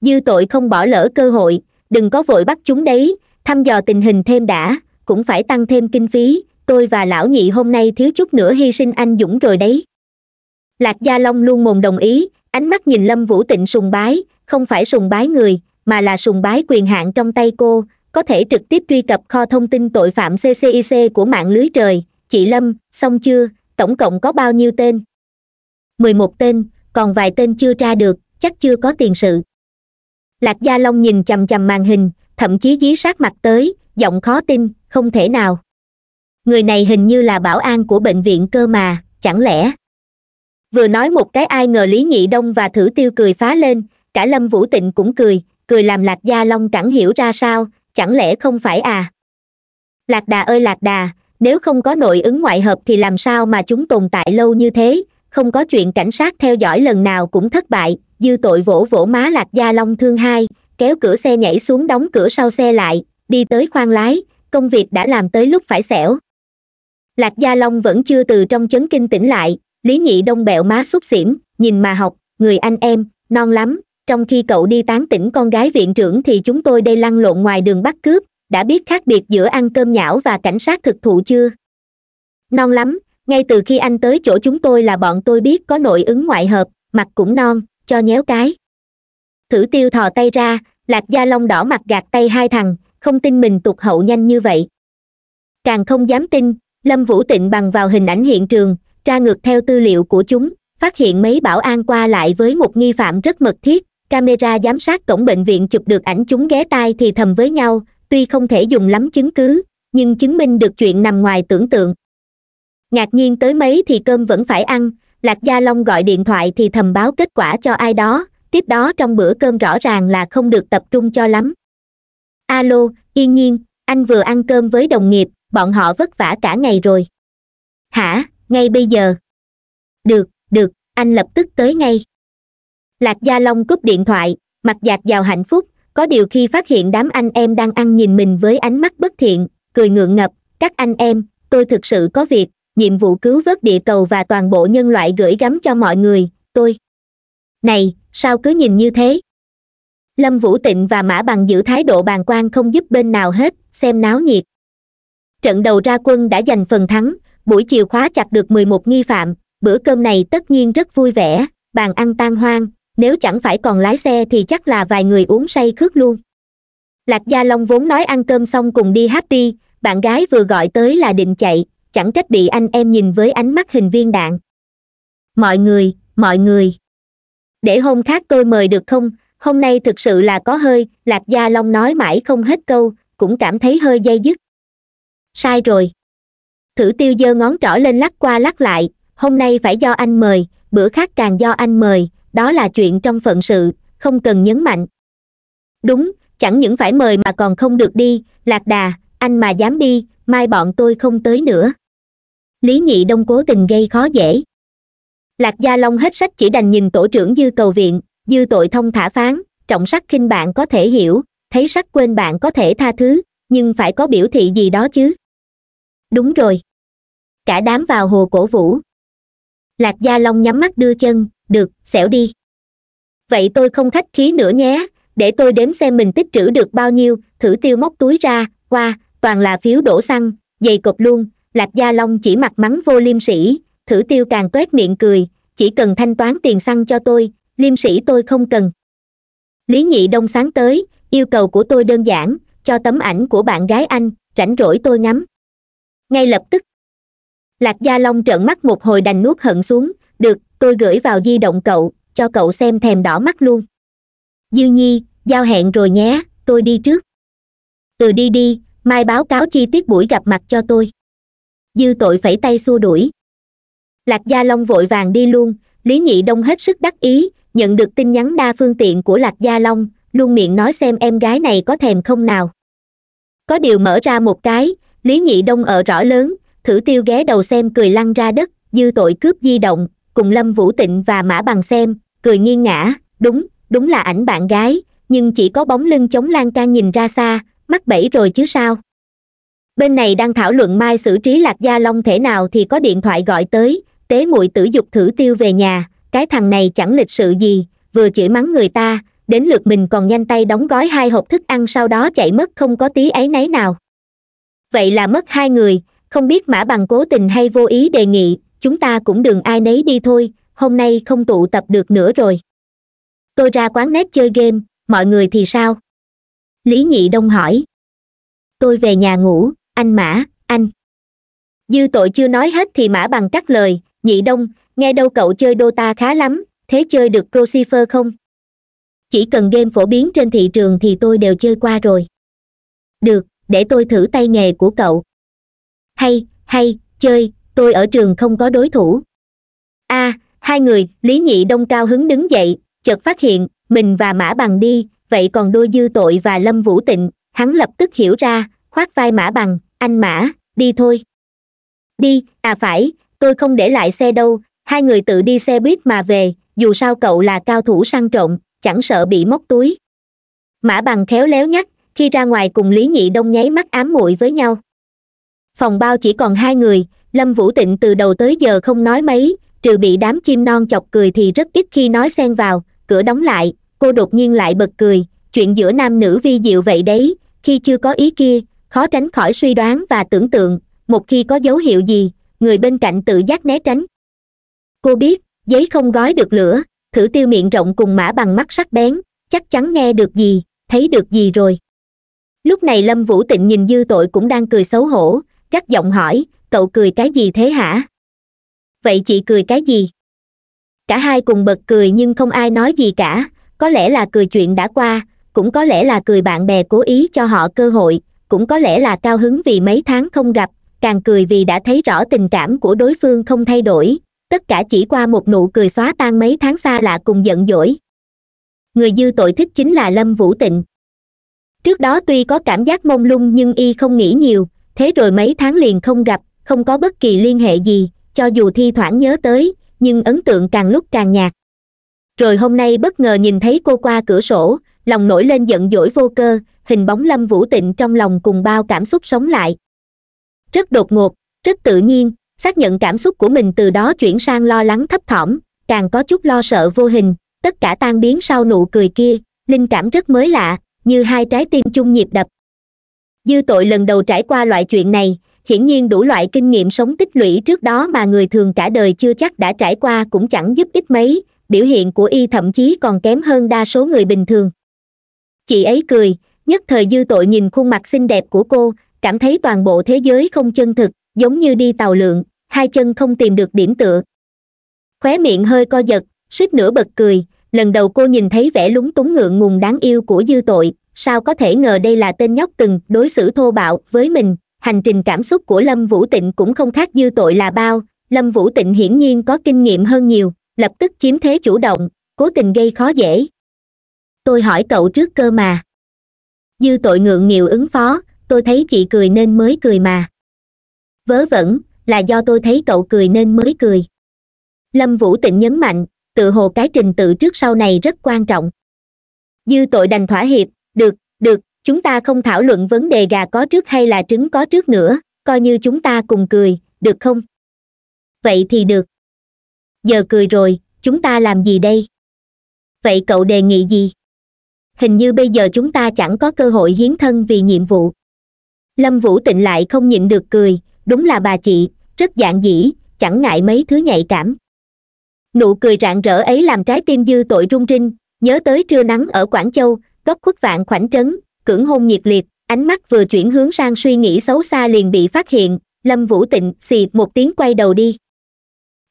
dư tội không bỏ lỡ cơ hội đừng có vội bắt chúng đấy thăm dò tình hình thêm đã cũng phải tăng thêm kinh phí tôi và lão nhị hôm nay thiếu chút nữa hy sinh anh dũng rồi đấy lạc gia long luôn mồm đồng ý ánh mắt nhìn lâm vũ tịnh sùng bái không phải sùng bái người mà là sùng bái quyền hạn trong tay cô có thể trực tiếp truy cập kho thông tin tội phạm ccic của mạng lưới trời chị lâm xong chưa tổng cộng có bao nhiêu tên mười một tên còn vài tên chưa tra được chắc chưa có tiền sự lạc gia long nhìn chằm chằm màn hình thậm chí dí sát mặt tới giọng khó tin không thể nào người này hình như là bảo an của bệnh viện cơ mà chẳng lẽ vừa nói một cái ai ngờ lý nhị đông và thử tiêu cười phá lên cả lâm vũ tịnh cũng cười cười làm lạc gia long chẳng hiểu ra sao chẳng lẽ không phải à lạc đà ơi lạc đà nếu không có nội ứng ngoại hợp thì làm sao mà chúng tồn tại lâu như thế không có chuyện cảnh sát theo dõi lần nào cũng thất bại dư tội vỗ vỗ má lạc gia long thương hai kéo cửa xe nhảy xuống đóng cửa sau xe lại đi tới khoang lái công việc đã làm tới lúc phải xẻo lạc gia long vẫn chưa từ trong chấn kinh tỉnh lại lý nhị đông bẹo má xúc xỉm nhìn mà học người anh em non lắm trong khi cậu đi tán tỉnh con gái viện trưởng thì chúng tôi đây lăn lộn ngoài đường bắt cướp đã biết khác biệt giữa ăn cơm nhão và cảnh sát thực thụ chưa non lắm ngay từ khi anh tới chỗ chúng tôi là bọn tôi biết có nội ứng ngoại hợp mặt cũng non cho nhéo cái thử tiêu thò tay ra lạc gia long đỏ mặt gạt tay hai thằng không tin mình tụt hậu nhanh như vậy càng không dám tin lâm vũ tịnh bằng vào hình ảnh hiện trường tra ngược theo tư liệu của chúng phát hiện mấy bảo an qua lại với một nghi phạm rất mật thiết camera giám sát cổng bệnh viện chụp được ảnh chúng ghé tai thì thầm với nhau tuy không thể dùng lắm chứng cứ nhưng chứng minh được chuyện nằm ngoài tưởng tượng ngạc nhiên tới mấy thì cơm vẫn phải ăn lạc gia long gọi điện thoại thì thầm báo kết quả cho ai đó tiếp đó trong bữa cơm rõ ràng là không được tập trung cho lắm alo yên nhiên anh vừa ăn cơm với đồng nghiệp bọn họ vất vả cả ngày rồi hả ngay bây giờ được được anh lập tức tới ngay lạc gia long cúp điện thoại mặt dạt vào hạnh phúc có điều khi phát hiện đám anh em đang ăn nhìn mình với ánh mắt bất thiện cười ngượng ngập các anh em tôi thực sự có việc nhiệm vụ cứu vớt địa cầu và toàn bộ nhân loại gửi gắm cho mọi người tôi này sao cứ nhìn như thế lâm vũ tịnh và mã bằng giữ thái độ bàn quan không giúp bên nào hết xem náo nhiệt trận đầu ra quân đã giành phần thắng buổi chiều khóa chặt được mười một nghi phạm bữa cơm này tất nhiên rất vui vẻ bàn ăn tan hoang nếu chẳng phải còn lái xe thì chắc là vài người uống say khước luôn lạc gia long vốn nói ăn cơm xong cùng đi hát đi bạn gái vừa gọi tới là định chạy chẳng trách bị anh em nhìn với ánh mắt hình viên đạn mọi người mọi người để hôm khác tôi mời được không hôm nay thực sự là có hơi lạc gia long nói mãi không hết câu cũng cảm thấy hơi dây dứt sai rồi thử tiêu dơ ngón trỏ lên lắc qua lắc lại hôm nay phải do anh mời bữa khác càng do anh mời đó là chuyện trong phận sự không cần nhấn mạnh đúng chẳng những phải mời mà còn không được đi lạc đà anh mà dám đi mai bọn tôi không tới nữa lý nhị đông cố tình gây khó dễ lạc gia long hết sách chỉ đành nhìn tổ trưởng dư cầu viện dư tội thông thả phán trọng sắc khinh bạn có thể hiểu thấy sắc quên bạn có thể tha thứ nhưng phải có biểu thị gì đó chứ đúng rồi cả đám vào hồ cổ vũ lạc gia long nhắm mắt đưa chân được xẻo đi vậy tôi không khách khí nữa nhé để tôi đếm xem mình tích trữ được bao nhiêu thử tiêu móc túi ra qua toàn là phiếu đổ xăng dày cộp luôn lạc gia long chỉ mặt mắng vô liêm sĩ thử tiêu càng toét miệng cười chỉ cần thanh toán tiền xăng cho tôi liêm sĩ tôi không cần lý nhị đông sáng tới yêu cầu của tôi đơn giản cho tấm ảnh của bạn gái anh rảnh rỗi tôi ngắm ngay lập tức lạc gia long trợn mắt một hồi đành nuốt hận xuống tôi gửi vào di động cậu cho cậu xem thèm đỏ mắt luôn dư nhi giao hẹn rồi nhé tôi đi trước từ đi đi mai báo cáo chi tiết buổi gặp mặt cho tôi dư tội phải tay xua đuổi lạc gia long vội vàng đi luôn lý nhị đông hết sức đắc ý nhận được tin nhắn đa phương tiện của lạc gia long luôn miệng nói xem em gái này có thèm không nào có điều mở ra một cái lý nhị đông ở rõ lớn thử tiêu ghé đầu xem cười lăn ra đất dư tội cướp di động cùng lâm vũ tịnh và mã bằng xem cười nghiêng ngã đúng đúng là ảnh bạn gái nhưng chỉ có bóng lưng chống lan can nhìn ra xa mắt bẫy rồi chứ sao bên này đang thảo luận mai xử trí lạc gia long thể nào thì có điện thoại gọi tới tế muội tử dục thử tiêu về nhà cái thằng này chẳng lịch sự gì vừa chửi mắng người ta đến lượt mình còn nhanh tay đóng gói hai hộp thức ăn sau đó chạy mất không có tí áy náy nào vậy là mất hai người không biết mã bằng cố tình hay vô ý đề nghị chúng ta cũng đừng ai nấy đi thôi hôm nay không tụ tập được nữa rồi tôi ra quán nét chơi game mọi người thì sao lý nhị đông hỏi tôi về nhà ngủ anh mã anh dư tội chưa nói hết thì mã bằng cắt lời nhị đông nghe đâu cậu chơi dota khá lắm thế chơi được crucifer không chỉ cần game phổ biến trên thị trường thì tôi đều chơi qua rồi được để tôi thử tay nghề của cậu hay hay chơi tôi ở trường không có đối thủ a à, hai người lý nhị đông cao hứng đứng dậy chợt phát hiện mình và mã bằng đi vậy còn đôi dư tội và lâm vũ tịnh hắn lập tức hiểu ra khoác vai mã bằng anh mã đi thôi đi à phải tôi không để lại xe đâu hai người tự đi xe buýt mà về dù sao cậu là cao thủ săn trộm chẳng sợ bị móc túi mã bằng khéo léo nhắc khi ra ngoài cùng lý nhị đông nháy mắt ám muội với nhau phòng bao chỉ còn hai người lâm vũ tịnh từ đầu tới giờ không nói mấy trừ bị đám chim non chọc cười thì rất ít khi nói xen vào cửa đóng lại cô đột nhiên lại bật cười chuyện giữa nam nữ vi diệu vậy đấy khi chưa có ý kia khó tránh khỏi suy đoán và tưởng tượng một khi có dấu hiệu gì người bên cạnh tự giác né tránh cô biết giấy không gói được lửa thử tiêu miệng rộng cùng mã bằng mắt sắc bén chắc chắn nghe được gì thấy được gì rồi lúc này lâm vũ tịnh nhìn dư tội cũng đang cười xấu hổ gắt giọng hỏi cậu cười cái gì thế hả vậy chị cười cái gì cả hai cùng bật cười nhưng không ai nói gì cả có lẽ là cười chuyện đã qua cũng có lẽ là cười bạn bè cố ý cho họ cơ hội cũng có lẽ là cao hứng vì mấy tháng không gặp càng cười vì đã thấy rõ tình cảm của đối phương không thay đổi tất cả chỉ qua một nụ cười xóa tan mấy tháng xa lạ cùng giận dỗi người dư tội thích chính là lâm vũ tịnh trước đó tuy có cảm giác mông lung nhưng y không nghĩ nhiều thế rồi mấy tháng liền không gặp không có bất kỳ liên hệ gì cho dù thi thoảng nhớ tới nhưng ấn tượng càng lúc càng nhạt rồi hôm nay bất ngờ nhìn thấy cô qua cửa sổ lòng nổi lên giận dỗi vô cơ hình bóng lâm vũ tịnh trong lòng cùng bao cảm xúc sống lại rất đột ngột rất tự nhiên xác nhận cảm xúc của mình từ đó chuyển sang lo lắng thấp thỏm càng có chút lo sợ vô hình tất cả tan biến sau nụ cười kia linh cảm rất mới lạ như hai trái tim chung nhịp đập dư tội lần đầu trải qua loại chuyện này hiển nhiên đủ loại kinh nghiệm sống tích lũy trước đó mà người thường cả đời chưa chắc đã trải qua cũng chẳng giúp ích mấy biểu hiện của y thậm chí còn kém hơn đa số người bình thường chị ấy cười nhất thời dư tội nhìn khuôn mặt xinh đẹp của cô cảm thấy toàn bộ thế giới không chân thực giống như đi tàu lượn hai chân không tìm được điểm tựa khóe miệng hơi co giật suýt nữa bật cười lần đầu cô nhìn thấy vẻ lúng túng ngượng ngùng đáng yêu của dư tội sao có thể ngờ đây là tên nhóc từng đối xử thô bạo với mình hành trình cảm xúc của lâm vũ tịnh cũng không khác dư tội là bao lâm vũ tịnh hiển nhiên có kinh nghiệm hơn nhiều lập tức chiếm thế chủ động cố tình gây khó dễ tôi hỏi cậu trước cơ mà dư tội ngượng nghịu ứng phó tôi thấy chị cười nên mới cười mà vớ vẩn là do tôi thấy cậu cười nên mới cười lâm vũ tịnh nhấn mạnh tự hồ cái trình tự trước sau này rất quan trọng dư tội đành thỏa hiệp được được chúng ta không thảo luận vấn đề gà có trước hay là trứng có trước nữa coi như chúng ta cùng cười được không vậy thì được giờ cười rồi chúng ta làm gì đây vậy cậu đề nghị gì hình như bây giờ chúng ta chẳng có cơ hội hiến thân vì nhiệm vụ lâm vũ tịnh lại không nhịn được cười đúng là bà chị rất d dĩ chẳng ngại mấy thứ nhạy cảm nụ cười rạng rỡ ấy làm trái tim dư tội rung rinh nhớ tới trưa nắng ở quảng châu góc khuất vạn khoảnh trấn cưỡng hôn nhiệt liệt ánh mắt vừa chuyển hướng sang suy nghĩ xấu xa liền bị phát hiện lâm vũ tịnh xì một tiếng quay đầu đi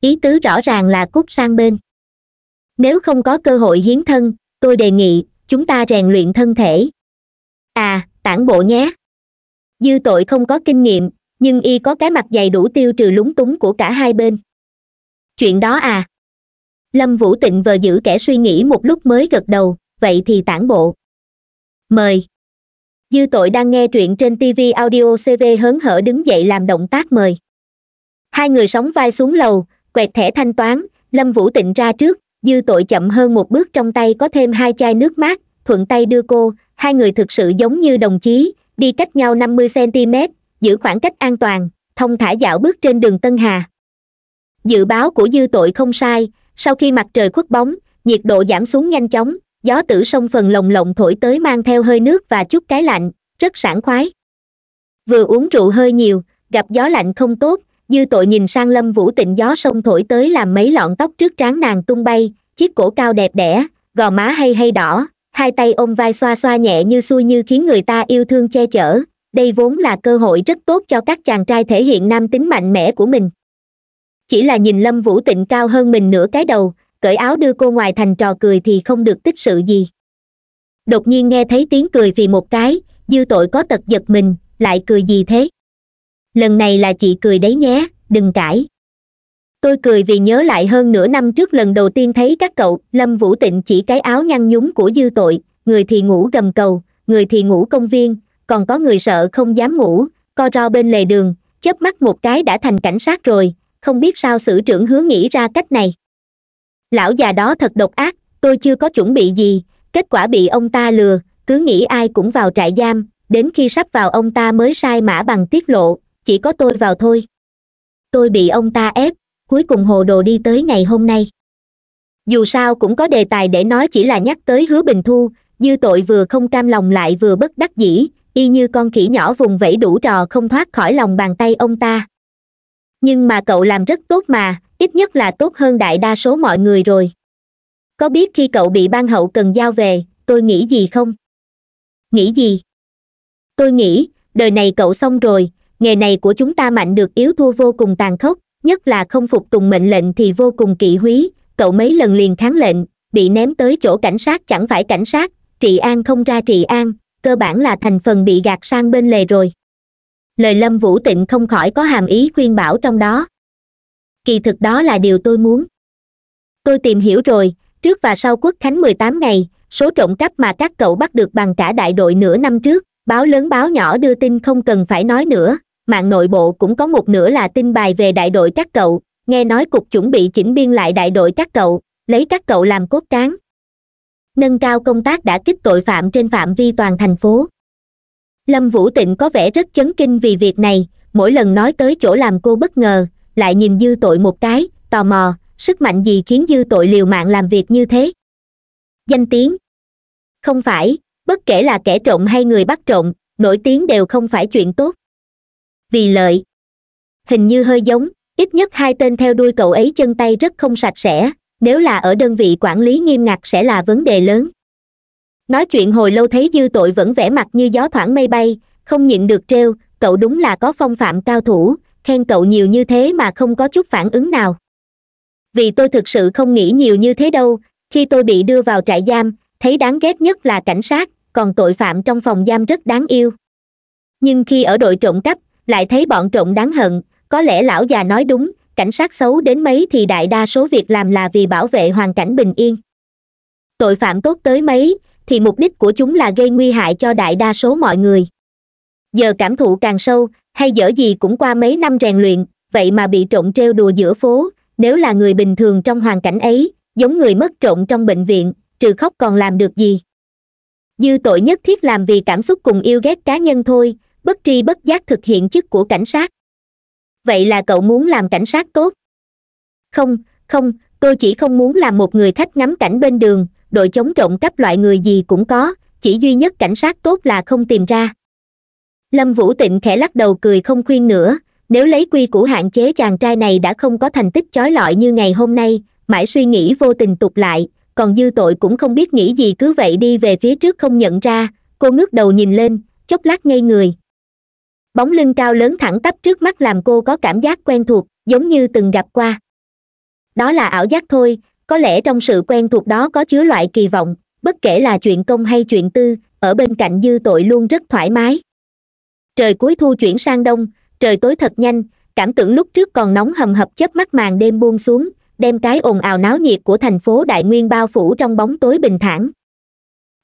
ý tứ rõ ràng là cút sang bên nếu không có cơ hội hiến thân tôi đề nghị chúng ta rèn luyện thân thể à tản bộ nhé dư tội không có kinh nghiệm nhưng y có cái mặt dày đủ tiêu trừ lúng túng của cả hai bên chuyện đó à lâm vũ tịnh vờ giữ kẻ suy nghĩ một lúc mới gật đầu vậy thì tản bộ mời dư tội đang nghe truyện trên tv audio cv hớn hở đứng dậy làm động tác mời hai người sóng vai xuống lầu quẹt thẻ thanh toán lâm vũ tịnh ra trước dư tội chậm hơn một bước trong tay có thêm hai chai nước mát thuận tay đưa cô hai người thực sự giống như đồng chí đi cách nhau năm mươi cm giữ khoảng cách an toàn thông thả dạo bước trên đường tân hà dự báo của dư tội không sai sau khi mặt trời khuất bóng nhiệt độ giảm xuống nhanh chóng gió tử sông phần lồng lộng thổi tới mang theo hơi nước và chút cái lạnh rất sảng khoái vừa uống rượu hơi nhiều gặp gió lạnh không tốt dư tội nhìn sang lâm vũ tịnh gió sông thổi tới làm mấy lọn tóc trước trán nàng tung bay chiếc cổ cao đẹp đẽ gò má hay hay đỏ hai tay ôm vai xoa xoa nhẹ như xuôi như khiến người ta yêu thương che chở đây vốn là cơ hội rất tốt cho các chàng trai thể hiện nam tính mạnh mẽ của mình chỉ là nhìn lâm vũ tịnh cao hơn mình nửa cái đầu cởi áo đưa cô ngoài thành trò cười thì không được tích sự gì đột nhiên nghe thấy tiếng cười vì một cái dư tội có tật giật mình lại cười gì thế lần này là chị cười đấy nhé đừng cãi tôi cười vì nhớ lại hơn nửa năm trước lần đầu tiên thấy các cậu lâm vũ tịnh chỉ cái áo nhăn nhúng của dư tội người thì ngủ gầm cầu người thì ngủ công viên còn có người sợ không dám ngủ co ro bên lề đường chớp mắt một cái đã thành cảnh sát rồi không biết sao sử trưởng hứa nghĩ ra cách này lão già đó thật độc ác tôi chưa có chuẩn bị gì kết quả bị ông ta lừa cứ nghĩ ai cũng vào trại giam đến khi sắp vào ông ta mới sai mã bằng tiết lộ chỉ có tôi vào thôi tôi bị ông ta ép cuối cùng hồ đồ đi tới ngày hôm nay dù sao cũng có đề tài để nói chỉ là nhắc tới hứa bình thu dư tội vừa không cam lòng lại vừa bất đắc dĩ y như con khỉ nhỏ vùng vẫy đủ trò không thoát khỏi lòng bàn tay ông ta nhưng mà cậu làm rất tốt mà ít nhất là tốt hơn đại đa số mọi người rồi có biết khi cậu bị ban hậu cần giao về tôi nghĩ gì không nghĩ gì tôi nghĩ đời này cậu xong rồi nghề này của chúng ta mạnh được yếu thua vô cùng tàn khốc nhất là không phục tùng mệnh lệnh thì vô cùng kỵ húy cậu mấy lần liền kháng lệnh bị ném tới chỗ cảnh sát chẳng phải cảnh sát trị an không ra trị an cơ bản là thành phần bị gạt sang bên lề rồi lời lâm vũ tịnh không khỏi có hàm ý khuyên bảo trong đó kỳ thực đó là điều tôi muốn tôi tìm hiểu rồi trước và sau quốc khánh mười tám ngày số trộm cắp mà các cậu bắt được bằng cả đại đội nửa năm trước báo lớn báo nhỏ đưa tin không cần phải nói nữa mạng nội bộ cũng có một nửa là tin bài về đại đội các cậu nghe nói cục chuẩn bị chỉnh biên lại đại đội các cậu lấy các cậu làm cốt cán nâng cao công tác đã kích tội phạm trên phạm vi toàn thành phố lâm vũ tịnh có vẻ rất chấn kinh vì việc này mỗi lần nói tới chỗ làm cô bất ngờ lại nhìn dư tội một cái tò mò sức mạnh gì khiến dư tội liều mạng làm việc như thế danh tiếng không phải bất kể là kẻ trộm hay người bắt trộm nổi tiếng đều không phải chuyện tốt vì lợi hình như hơi giống ít nhất hai tên theo đuôi cậu ấy chân tay rất không sạch sẽ nếu là ở đơn vị quản lý nghiêm ngặt sẽ là vấn đề lớn nói chuyện hồi lâu thấy dư tội vẫn vẻ mặt như gió thoảng mây bay không nhịn được trêu cậu đúng là có phong phạm cao thủ khen cậu nhiều như thế mà không có chút phản ứng nào vì tôi thực sự không nghĩ nhiều như thế đâu khi tôi bị đưa vào trại giam thấy đáng ghét nhất là cảnh sát còn tội phạm trong phòng giam rất đáng yêu nhưng khi ở đội trộm cắp lại thấy bọn trộm đáng hận có lẽ lão già nói đúng cảnh sát xấu đến mấy thì đại đa số việc làm là vì bảo vệ hoàn cảnh bình yên tội phạm tốt tới mấy thì mục đích của chúng là gây nguy hại cho đại đa số mọi người giờ cảm thụ càng sâu hay dở gì cũng qua mấy năm rèn luyện vậy mà bị trộn treo đùa giữa phố nếu là người bình thường trong hoàn cảnh ấy giống người mất trộn trong bệnh viện trừ khóc còn làm được gì dư tội nhất thiết làm vì cảm xúc cùng yêu ghét cá nhân thôi bất tri bất giác thực hiện chức của cảnh sát vậy là cậu muốn làm cảnh sát tốt không không tôi chỉ không muốn làm một người khách ngắm cảnh bên đường đội chống trộm cắp loại người gì cũng có chỉ duy nhất cảnh sát tốt là không tìm ra lâm vũ tịnh khẽ lắc đầu cười không khuyên nữa nếu lấy quy củ hạn chế chàng trai này đã không có thành tích chói lọi như ngày hôm nay mãi suy nghĩ vô tình tục lại còn dư tội cũng không biết nghĩ gì cứ vậy đi về phía trước không nhận ra cô ngước đầu nhìn lên chốc lát ngây người bóng lưng cao lớn thẳng tắp trước mắt làm cô có cảm giác quen thuộc giống như từng gặp qua đó là ảo giác thôi có lẽ trong sự quen thuộc đó có chứa loại kỳ vọng bất kể là chuyện công hay chuyện tư ở bên cạnh dư tội luôn rất thoải mái trời cuối thu chuyển sang đông trời tối thật nhanh cảm tưởng lúc trước còn nóng hầm hập chớp mắt màn đêm buông xuống đem cái ồn ào náo nhiệt của thành phố đại nguyên bao phủ trong bóng tối bình thản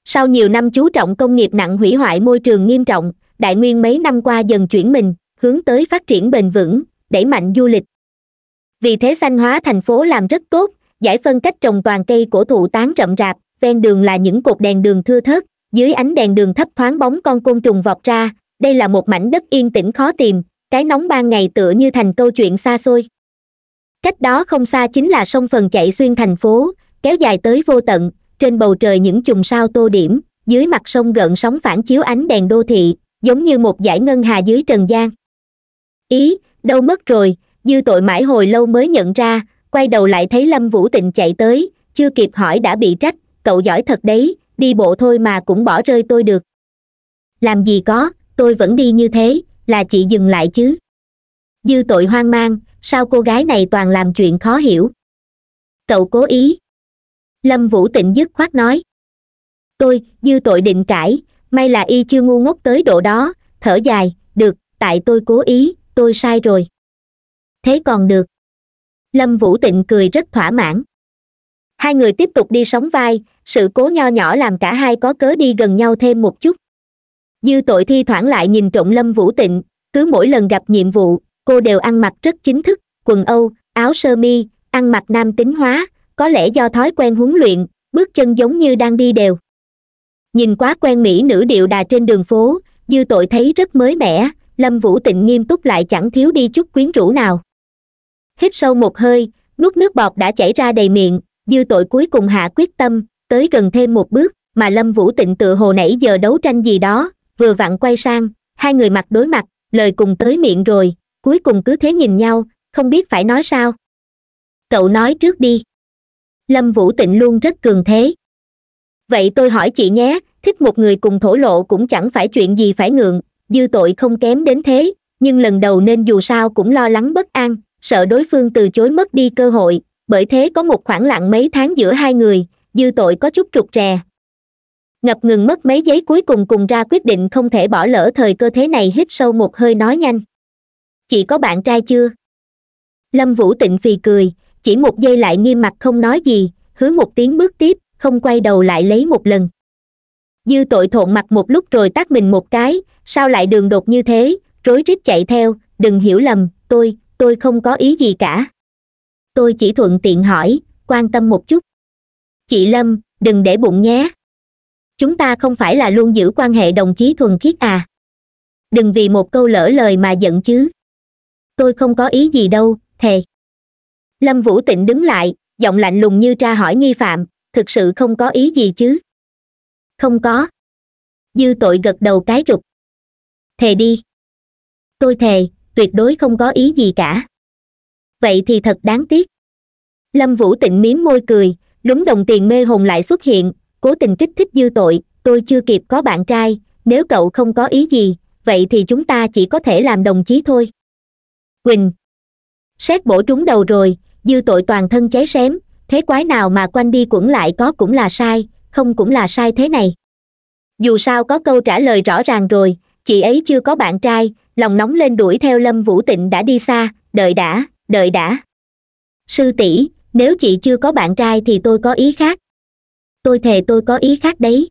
sau nhiều năm chú trọng công nghiệp nặng hủy hoại môi trường nghiêm trọng đại nguyên mấy năm qua dần chuyển mình hướng tới phát triển bền vững đẩy mạnh du lịch vì thế xanh hóa thành phố làm rất tốt giải phân cách trồng toàn cây cổ thụ tán rậm rạp ven đường là những cột đèn đường thưa thớt dưới ánh đèn đường thấp thoáng bóng con côn trùng vọt ra đây là một mảnh đất yên tĩnh khó tìm cái nóng ban ngày tựa như thành câu chuyện xa xôi cách đó không xa chính là sông phần chạy xuyên thành phố kéo dài tới vô tận trên bầu trời những chùm sao tô điểm dưới mặt sông gợn sóng phản chiếu ánh đèn đô thị giống như một dải ngân hà dưới trần gian ý đâu mất rồi dư tội mãi hồi lâu mới nhận ra quay đầu lại thấy lâm vũ tịnh chạy tới chưa kịp hỏi đã bị trách cậu giỏi thật đấy đi bộ thôi mà cũng bỏ rơi tôi được làm gì có tôi vẫn đi như thế là chị dừng lại chứ dư tội hoang mang sao cô gái này toàn làm chuyện khó hiểu cậu cố ý lâm vũ tịnh dứt khoát nói tôi dư tội định cãi may là y chưa ngu ngốc tới độ đó thở dài được tại tôi cố ý tôi sai rồi thế còn được lâm vũ tịnh cười rất thỏa mãn hai người tiếp tục đi sóng vai sự cố nho nhỏ làm cả hai có cớ đi gần nhau thêm một chút dư tội thi thoảng lại nhìn trộm lâm vũ tịnh cứ mỗi lần gặp nhiệm vụ cô đều ăn mặc rất chính thức quần âu áo sơ mi ăn mặc nam tính hóa có lẽ do thói quen huấn luyện bước chân giống như đang đi đều nhìn quá quen mỹ nữ điệu đà trên đường phố dư tội thấy rất mới mẻ lâm vũ tịnh nghiêm túc lại chẳng thiếu đi chút quyến rũ nào hít sâu một hơi nuốt nước bọt đã chảy ra đầy miệng dư tội cuối cùng hạ quyết tâm tới gần thêm một bước mà lâm vũ tịnh tự hồ nãy giờ đấu tranh gì đó vừa vặn quay sang hai người mặt đối mặt lời cùng tới miệng rồi cuối cùng cứ thế nhìn nhau không biết phải nói sao cậu nói trước đi lâm vũ tịnh luôn rất cường thế vậy tôi hỏi chị nhé thích một người cùng thổ lộ cũng chẳng phải chuyện gì phải ngượng dư tội không kém đến thế nhưng lần đầu nên dù sao cũng lo lắng bất an sợ đối phương từ chối mất đi cơ hội bởi thế có một khoảng lặng mấy tháng giữa hai người dư tội có chút trục trè ngập ngừng mất mấy giấy cuối cùng cùng ra quyết định không thể bỏ lỡ thời cơ thế này hít sâu một hơi nói nhanh chị có bạn trai chưa lâm vũ tịnh phì cười chỉ một giây lại nghiêm mặt không nói gì hứa một tiếng bước tiếp không quay đầu lại lấy một lần dư tội thộn mặt một lúc rồi tắt mình một cái sao lại đường đột như thế rối rít chạy theo đừng hiểu lầm tôi tôi không có ý gì cả tôi chỉ thuận tiện hỏi quan tâm một chút chị lâm đừng để bụng nhé chúng ta không phải là luôn giữ quan hệ đồng chí thuần khiết à đừng vì một câu lỡ lời mà giận chứ tôi không có ý gì đâu thề lâm vũ tịnh đứng lại giọng lạnh lùng như tra hỏi nghi phạm thực sự không có ý gì chứ không có dư tội gật đầu cái rụt thề đi tôi thề tuyệt đối không có ý gì cả vậy thì thật đáng tiếc lâm vũ tịnh mím môi cười lúng đồng tiền mê hồn lại xuất hiện cố tình kích thích dư tội tôi chưa kịp có bạn trai nếu cậu không có ý gì vậy thì chúng ta chỉ có thể làm đồng chí thôi quỳnh xét bổ trúng đầu rồi dư tội toàn thân cháy xém thế quái nào mà quanh đi quẩn lại có cũng là sai không cũng là sai thế này dù sao có câu trả lời rõ ràng rồi chị ấy chưa có bạn trai lòng nóng lên đuổi theo lâm vũ tịnh đã đi xa đợi đã đợi đã sư tỷ nếu chị chưa có bạn trai thì tôi có ý khác tôi thề tôi có ý khác đấy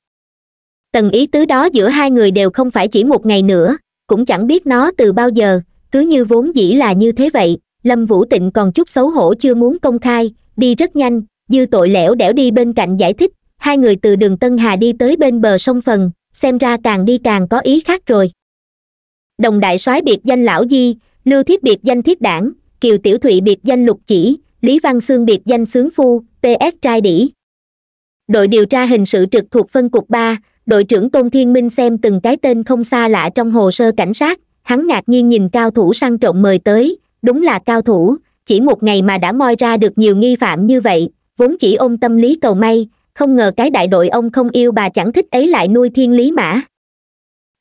tần ý tứ đó giữa hai người đều không phải chỉ một ngày nữa cũng chẳng biết nó từ bao giờ cứ như vốn dĩ là như thế vậy lâm vũ tịnh còn chút xấu hổ chưa muốn công khai đi rất nhanh dư tội lẻo đẻo đi bên cạnh giải thích hai người từ đường tân hà đi tới bên bờ sông phần xem ra càng đi càng có ý khác rồi đồng đại soái biệt danh lão di lưu thiết biệt danh thiết đảng kiều tiểu thụy biệt danh lục chỉ lý văn xương biệt danh sướng phu ps trai đĩ đội điều tra hình sự trực thuộc phân cục ba đội trưởng tôn thiên minh xem từng cái tên không xa lạ trong hồ sơ cảnh sát hắn ngạc nhiên nhìn cao thủ săn trộm mời tới đúng là cao thủ chỉ một ngày mà đã moi ra được nhiều nghi phạm như vậy vốn chỉ ôm tâm lý cầu may không ngờ cái đại đội ông không yêu bà chẳng thích ấy lại nuôi thiên lý mã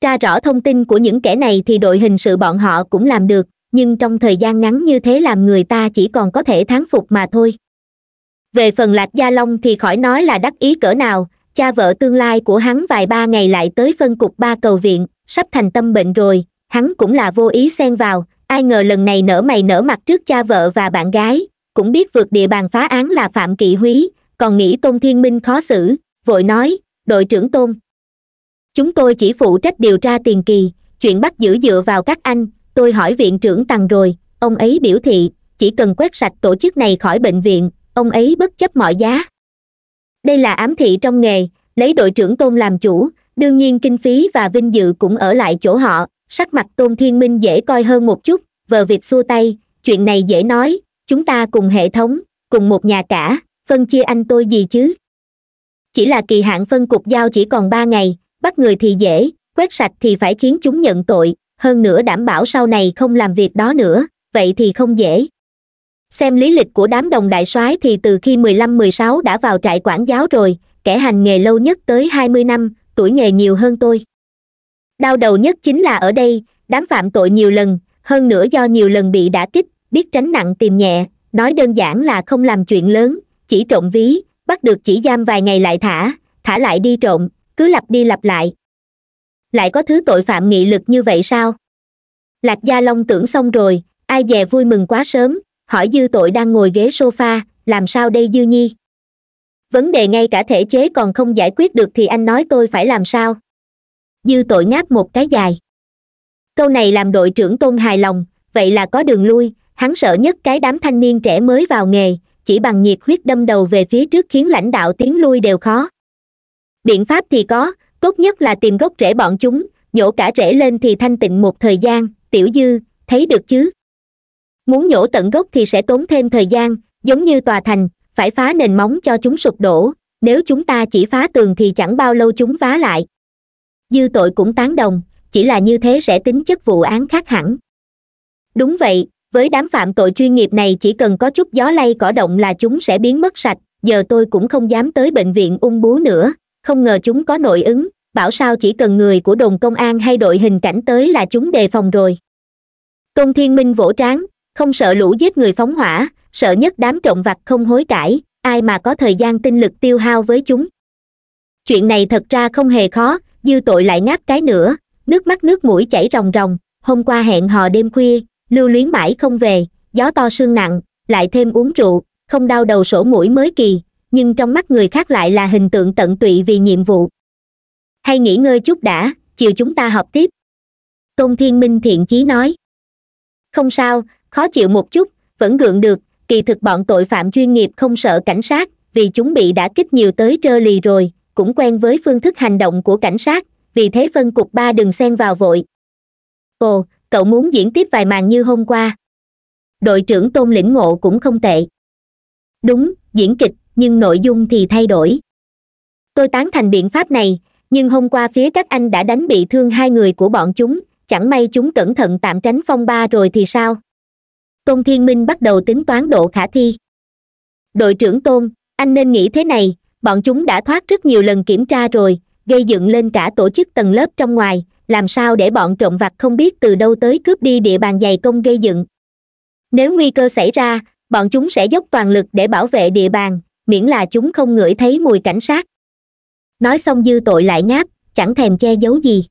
tra rõ thông tin của những kẻ này thì đội hình sự bọn họ cũng làm được nhưng trong thời gian ngắn như thế làm người ta chỉ còn có thể thán phục mà thôi về phần lạc gia long thì khỏi nói là đắc ý cỡ nào cha vợ tương lai của hắn vài ba ngày lại tới phân cục ba cầu viện sắp thành tâm bệnh rồi hắn cũng là vô ý xen vào ai ngờ lần này nở mày nở mặt trước cha vợ và bạn gái cũng biết vượt địa bàn phá án là phạm kỵ húy còn nghĩ tôn thiên minh khó xử vội nói đội trưởng tôn chúng tôi chỉ phụ trách điều tra tiền kỳ chuyện bắt giữ dựa vào các anh tôi hỏi viện trưởng tằng rồi ông ấy biểu thị chỉ cần quét sạch tổ chức này khỏi bệnh viện ông ấy bất chấp mọi giá đây là ám thị trong nghề lấy đội trưởng tôn làm chủ đương nhiên kinh phí và vinh dự cũng ở lại chỗ họ sắc mặt tôn thiên minh dễ coi hơn một chút vờ việc xua tay chuyện này dễ nói chúng ta cùng hệ thống cùng một nhà cả phân chia anh tôi gì chứ chỉ là kỳ hạn phân cục giao chỉ còn ba ngày bắt người thì dễ quét sạch thì phải khiến chúng nhận tội hơn nữa đảm bảo sau này không làm việc đó nữa vậy thì không dễ xem lý lịch của đám đồng đại soái thì từ khi mười lăm mười sáu đã vào trại quản giáo rồi kẻ hành nghề lâu nhất tới hai mươi năm tuổi nghề nhiều hơn tôi đau đầu nhất chính là ở đây đám phạm tội nhiều lần hơn nữa do nhiều lần bị đã kích biết tránh nặng tìm nhẹ nói đơn giản là không làm chuyện lớn chỉ trộm ví bắt được chỉ giam vài ngày lại thả thả lại đi trộm cứ lặp đi lặp lại lại có thứ tội phạm nghị lực như vậy sao lạc gia long tưởng xong rồi ai dè vui mừng quá sớm hỏi dư tội đang ngồi ghế sofa làm sao đây dư nhi vấn đề ngay cả thể chế còn không giải quyết được thì anh nói tôi phải làm sao dư tội ngáp một cái dài câu này làm đội trưởng tôn hài lòng vậy là có đường lui hắn sợ nhất cái đám thanh niên trẻ mới vào nghề chỉ bằng nhiệt huyết đâm đầu về phía trước khiến lãnh đạo tiến lui đều khó biện pháp thì có tốt nhất là tìm gốc rễ bọn chúng nhổ cả rễ lên thì thanh tịnh một thời gian tiểu dư thấy được chứ muốn nhổ tận gốc thì sẽ tốn thêm thời gian giống như tòa thành phải phá nền móng cho chúng sụp đổ nếu chúng ta chỉ phá tường thì chẳng bao lâu chúng vá lại dư tội cũng tán đồng chỉ là như thế sẽ tính chất vụ án khác hẳn đúng vậy với đám phạm tội chuyên nghiệp này chỉ cần có chút gió lay cỏ động là chúng sẽ biến mất sạch giờ tôi cũng không dám tới bệnh viện ung bú nữa không ngờ chúng có nội ứng bảo sao chỉ cần người của đồn công an hay đội hình cảnh tới là chúng đề phòng rồi công thiên minh vỗ tráng không sợ lũ giết người phóng hỏa sợ nhất đám trộm vặt không hối cải ai mà có thời gian tinh lực tiêu hao với chúng chuyện này thật ra không hề khó dư tội lại ngáp cái nữa nước mắt nước mũi chảy ròng ròng hôm qua hẹn hò đêm khuya lưu luyến mãi không về gió to sương nặng lại thêm uống rượu không đau đầu sổ mũi mới kỳ nhưng trong mắt người khác lại là hình tượng tận tụy vì nhiệm vụ hay nghỉ ngơi chút đã chiều chúng ta học tiếp công thiên minh thiện chí nói không sao khó chịu một chút vẫn gượng được kỳ thực bọn tội phạm chuyên nghiệp không sợ cảnh sát vì chúng bị đã kích nhiều tới trơ lì rồi cũng quen với phương thức hành động của cảnh sát vì thế phân cục ba đừng xen vào vội ồ cậu muốn diễn tiếp vài màn như hôm qua đội trưởng tôn lĩnh ngộ cũng không tệ đúng diễn kịch nhưng nội dung thì thay đổi tôi tán thành biện pháp này nhưng hôm qua phía các anh đã đánh bị thương hai người của bọn chúng chẳng may chúng cẩn thận tạm tránh phong ba rồi thì sao tôn thiên minh bắt đầu tính toán độ khả thi đội trưởng tôn anh nên nghĩ thế này bọn chúng đã thoát rất nhiều lần kiểm tra rồi gây dựng lên cả tổ chức tầng lớp trong ngoài làm sao để bọn trộm vặt không biết từ đâu tới cướp đi địa bàn dày công gây dựng nếu nguy cơ xảy ra bọn chúng sẽ dốc toàn lực để bảo vệ địa bàn miễn là chúng không ngửi thấy mùi cảnh sát nói xong dư tội lại ngáp chẳng thèm che giấu gì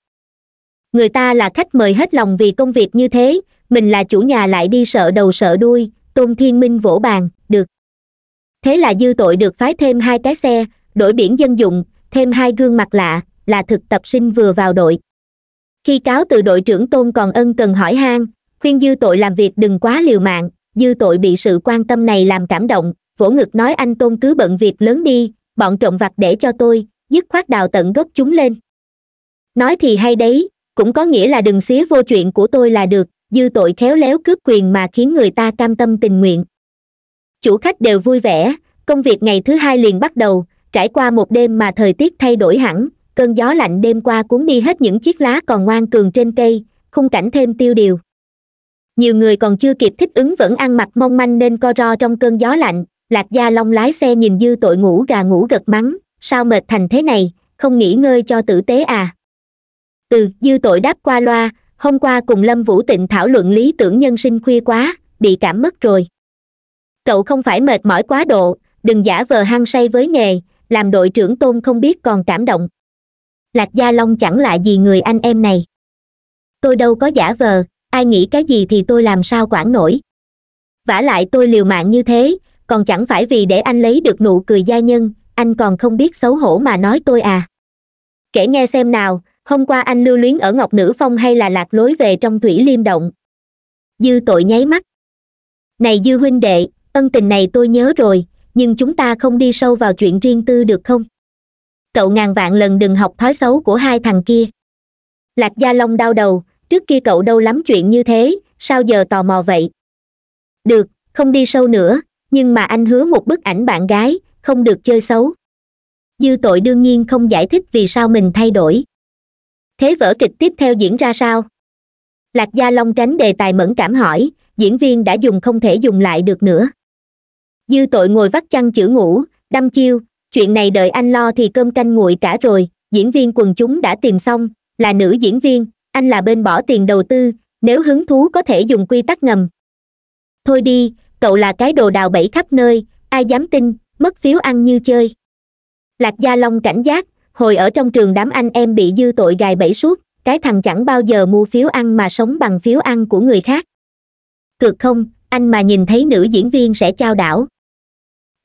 người ta là khách mời hết lòng vì công việc như thế mình là chủ nhà lại đi sợ đầu sợ đuôi tôn thiên minh vỗ bàn được thế là dư tội được phái thêm hai cái xe đổi biển dân dụng thêm hai gương mặt lạ là thực tập sinh vừa vào đội khi cáo từ đội trưởng tôn còn ân cần hỏi han khuyên dư tội làm việc đừng quá liều mạng dư tội bị sự quan tâm này làm cảm động vỗ ngực nói anh tôn cứ bận việc lớn đi bọn trộm vặt để cho tôi dứt khoát đào tận gốc chúng lên nói thì hay đấy cũng có nghĩa là đừng xía vô chuyện của tôi là được dư tội khéo léo cướp quyền mà khiến người ta cam tâm tình nguyện chủ khách đều vui vẻ công việc ngày thứ hai liền bắt đầu trải qua một đêm mà thời tiết thay đổi hẳn cơn gió lạnh đêm qua cuốn đi hết những chiếc lá còn ngoan cường trên cây khung cảnh thêm tiêu điều nhiều người còn chưa kịp thích ứng vẫn ăn mặc mong manh nên co ro trong cơn gió lạnh lạc gia long lái xe nhìn dư tội ngủ gà ngủ gật mắng sao mệt thành thế này không nghỉ ngơi cho tử tế à từ dư tội đáp qua loa hôm qua cùng lâm vũ tịnh thảo luận lý tưởng nhân sinh khuya quá bị cảm mất rồi cậu không phải mệt mỏi quá độ đừng giả vờ hăng say với nghề làm đội trưởng tôn không biết còn cảm động lạc gia long chẳng lại gì người anh em này tôi đâu có giả vờ ai nghĩ cái gì thì tôi làm sao quản nổi vả lại tôi liều mạng như thế còn chẳng phải vì để anh lấy được nụ cười gia nhân anh còn không biết xấu hổ mà nói tôi à kể nghe xem nào hôm qua anh lưu luyến ở ngọc nữ phong hay là lạc lối về trong thủy liêm động dư tội nháy mắt này dư huynh đệ ân tình này tôi nhớ rồi nhưng chúng ta không đi sâu vào chuyện riêng tư được không cậu ngàn vạn lần đừng học thói xấu của hai thằng kia lạc gia long đau đầu trước kia cậu đâu lắm chuyện như thế sao giờ tò mò vậy được không đi sâu nữa nhưng mà anh hứa một bức ảnh bạn gái không được chơi xấu dư tội đương nhiên không giải thích vì sao mình thay đổi thế vở kịch tiếp theo diễn ra sao lạc gia long tránh đề tài mẫn cảm hỏi diễn viên đã dùng không thể dùng lại được nữa dư tội ngồi vắt chăn chữ ngủ đâm chiêu chuyện này đợi anh lo thì cơm canh nguội cả rồi diễn viên quần chúng đã tìm xong là nữ diễn viên anh là bên bỏ tiền đầu tư nếu hứng thú có thể dùng quy tắc ngầm thôi đi cậu là cái đồ đào bẫy khắp nơi ai dám tin mất phiếu ăn như chơi lạc gia long cảnh giác hồi ở trong trường đám anh em bị dư tội gài bẫy suốt cái thằng chẳng bao giờ mua phiếu ăn mà sống bằng phiếu ăn của người khác cược không anh mà nhìn thấy nữ diễn viên sẽ trao đảo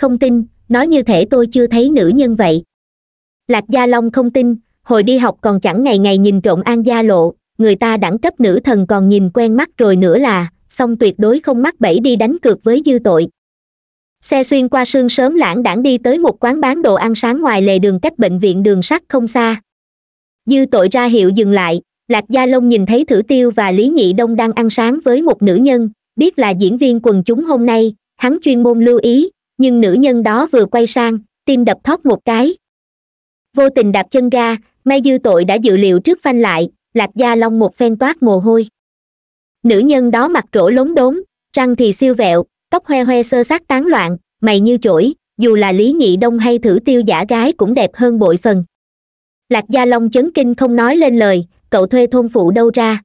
không tin nói như thể tôi chưa thấy nữ nhân vậy lạc gia long không tin hồi đi học còn chẳng ngày ngày nhìn trộm an gia lộ người ta đẳng cấp nữ thần còn nhìn quen mắt rồi nữa là xong tuyệt đối không mắc bẫy đi đánh cược với dư tội xe xuyên qua sương sớm lãng đãng đi tới một quán bán đồ ăn sáng ngoài lề đường cách bệnh viện đường sắt không xa dư tội ra hiệu dừng lại lạc gia long nhìn thấy thử tiêu và lý nhị đông đang ăn sáng với một nữ nhân biết là diễn viên quần chúng hôm nay hắn chuyên môn lưu ý nhưng nữ nhân đó vừa quay sang tim đập thót một cái vô tình đạp chân ga may dư tội đã dự liệu trước phanh lại lạc gia long một phen toát mồ hôi nữ nhân đó mặt rỗ lốn đốn răng thì siêu vẹo tóc hoe hoe sơ sát tán loạn mày như chổi dù là lý nhị đông hay thử tiêu giả gái cũng đẹp hơn bội phần lạc gia long chấn kinh không nói lên lời cậu thuê thôn phụ đâu ra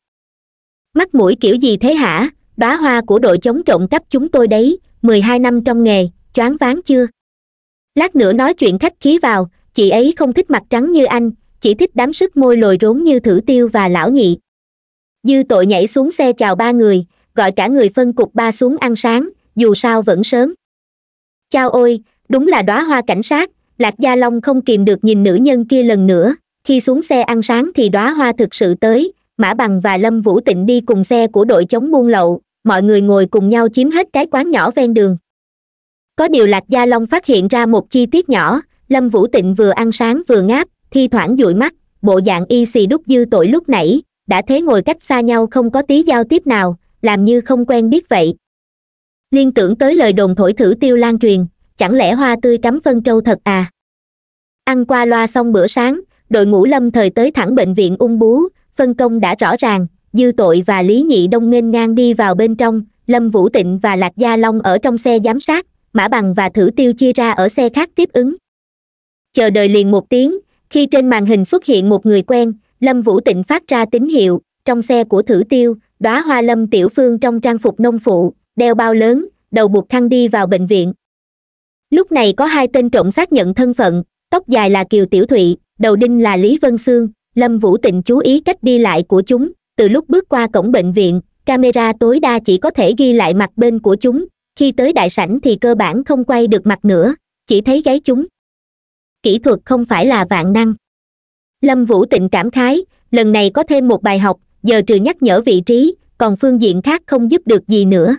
mắt mũi kiểu gì thế hả đóa hoa của đội chống trộm cắp chúng tôi đấy mười hai năm trong nghề choáng váng chưa lát nữa nói chuyện khách khí vào chị ấy không thích mặt trắng như anh chỉ thích đám sức môi lồi rốn như thử tiêu và lão nhị dư tội nhảy xuống xe chào ba người gọi cả người phân cục ba xuống ăn sáng dù sao vẫn sớm chao ôi đúng là đóa hoa cảnh sát lạc gia long không kìm được nhìn nữ nhân kia lần nữa khi xuống xe ăn sáng thì đóa hoa thực sự tới mã bằng và lâm vũ tịnh đi cùng xe của đội chống buôn lậu mọi người ngồi cùng nhau chiếm hết cái quán nhỏ ven đường có điều lạc gia long phát hiện ra một chi tiết nhỏ lâm vũ tịnh vừa ăn sáng vừa ngáp thi thoảng dụi mắt bộ dạng y xì đúc dư tội lúc nãy đã thế ngồi cách xa nhau không có tí giao tiếp nào làm như không quen biết vậy liên tưởng tới lời đồn thổi thử tiêu lan truyền chẳng lẽ hoa tươi cắm phân trâu thật à ăn qua loa xong bữa sáng đội ngũ lâm thời tới thẳng bệnh viện ung bú phân công đã rõ ràng dư tội và lý nhị đông nghênh ngang đi vào bên trong lâm vũ tịnh và lạc gia long ở trong xe giám sát mã bằng và thử tiêu chia ra ở xe khác tiếp ứng chờ đợi liền một tiếng khi trên màn hình xuất hiện một người quen lâm vũ tịnh phát ra tín hiệu trong xe của thử tiêu đóa hoa lâm tiểu phương trong trang phục nông phụ đeo bao lớn đầu buộc thăng đi vào bệnh viện lúc này có hai tên trộm xác nhận thân phận tóc dài là kiều tiểu thụy đầu đinh là lý vân sương lâm vũ tịnh chú ý cách đi lại của chúng từ lúc bước qua cổng bệnh viện camera tối đa chỉ có thể ghi lại mặt bên của chúng khi tới đại sảnh thì cơ bản không quay được mặt nữa chỉ thấy gáy chúng kỹ thuật không phải là vạn năng lâm vũ tịnh cảm khái lần này có thêm một bài học giờ trừ nhắc nhở vị trí còn phương diện khác không giúp được gì nữa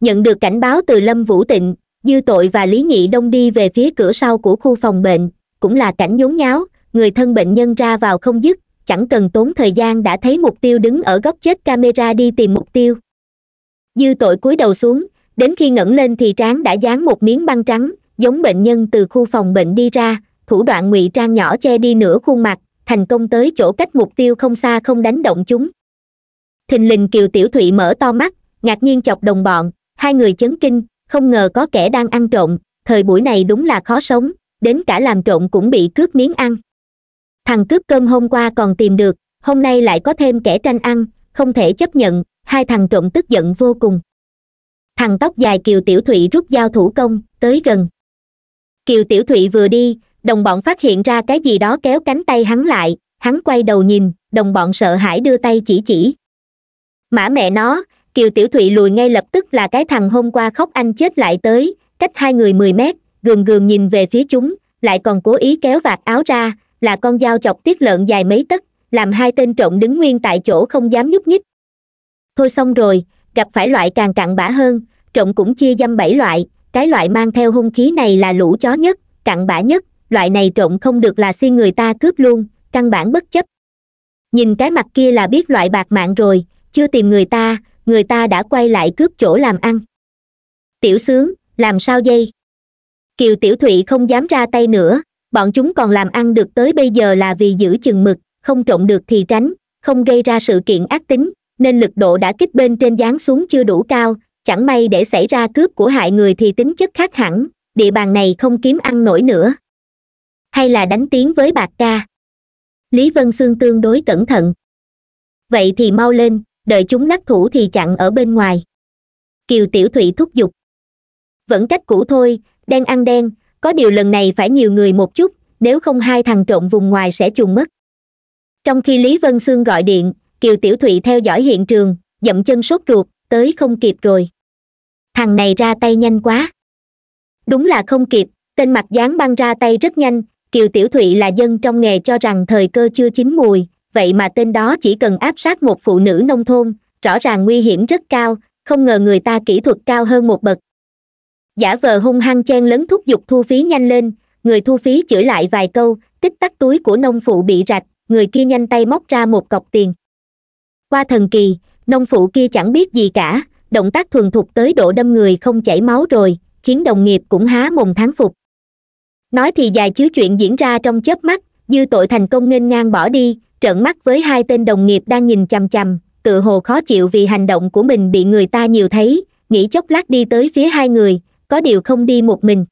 nhận được cảnh báo từ lâm vũ tịnh dư tội và lý nhị đông đi về phía cửa sau của khu phòng bệnh cũng là cảnh nhốn nháo người thân bệnh nhân ra vào không dứt chẳng cần tốn thời gian đã thấy mục tiêu đứng ở góc chết camera đi tìm mục tiêu dư tội cúi đầu xuống đến khi ngẩng lên thì trán đã dán một miếng băng trắng giống bệnh nhân từ khu phòng bệnh đi ra thủ đoạn ngụy trang nhỏ che đi nửa khuôn mặt thành công tới chỗ cách mục tiêu không xa không đánh động chúng thình lình kiều tiểu thụy mở to mắt ngạc nhiên chọc đồng bọn hai người chấn kinh không ngờ có kẻ đang ăn trộm thời buổi này đúng là khó sống đến cả làm trộm cũng bị cướp miếng ăn thằng cướp cơm hôm qua còn tìm được hôm nay lại có thêm kẻ tranh ăn không thể chấp nhận hai thằng trộm tức giận vô cùng thằng tóc dài kiều tiểu thụy rút dao thủ công tới gần kiều tiểu thụy vừa đi đồng bọn phát hiện ra cái gì đó kéo cánh tay hắn lại hắn quay đầu nhìn đồng bọn sợ hãi đưa tay chỉ chỉ mã mẹ nó kiều tiểu thụy lùi ngay lập tức là cái thằng hôm qua khóc anh chết lại tới cách hai người mười mét gườm gườm nhìn về phía chúng lại còn cố ý kéo vạt áo ra là con dao chọc tiết lợn dài mấy tấc làm hai tên trộm đứng nguyên tại chỗ không dám nhúc nhích thôi xong rồi gặp phải loại càng cặn bã hơn trộm cũng chia dăm bảy loại cái loại mang theo hung khí này là lũ chó nhất cặn bã nhất loại này trộm không được là xin người ta cướp luôn căn bản bất chấp nhìn cái mặt kia là biết loại bạc mạng rồi chưa tìm người ta người ta đã quay lại cướp chỗ làm ăn tiểu sướng làm sao dây kiều tiểu thụy không dám ra tay nữa bọn chúng còn làm ăn được tới bây giờ là vì giữ chừng mực không trộm được thì tránh không gây ra sự kiện ác tính nên lực độ đã kích bên trên dán xuống chưa đủ cao chẳng may để xảy ra cướp của hại người thì tính chất khác hẳn địa bàn này không kiếm ăn nổi nữa hay là đánh tiếng với bạc ca lý vân Sương tương đối cẩn thận vậy thì mau lên đợi chúng lắc thủ thì chặn ở bên ngoài kiều tiểu thụy thúc giục vẫn cách cũ thôi đen ăn đen có điều lần này phải nhiều người một chút nếu không hai thằng trộn vùng ngoài sẽ chuồn mất trong khi lý vân sương gọi điện kiều tiểu thụy theo dõi hiện trường dậm chân sốt ruột tới không kịp rồi thằng này ra tay nhanh quá đúng là không kịp tên mặt dán băng ra tay rất nhanh kiều tiểu thụy là dân trong nghề cho rằng thời cơ chưa chín mùi vậy mà tên đó chỉ cần áp sát một phụ nữ nông thôn rõ ràng nguy hiểm rất cao không ngờ người ta kỹ thuật cao hơn một bậc giả vờ hung hăng chen lấn thúc giục thu phí nhanh lên người thu phí chửi lại vài câu tích tắc túi của nông phụ bị rạch người kia nhanh tay móc ra một cọc tiền qua thần kỳ nông phụ kia chẳng biết gì cả động tác thuần thục tới độ đâm người không chảy máu rồi khiến đồng nghiệp cũng há mồm thán phục nói thì dài chứ chuyện diễn ra trong chớp mắt dư tội thành công nghênh ngang bỏ đi trợn mắt với hai tên đồng nghiệp đang nhìn chằm chằm tự hồ khó chịu vì hành động của mình bị người ta nhiều thấy nghĩ chốc lát đi tới phía hai người có điều không đi một mình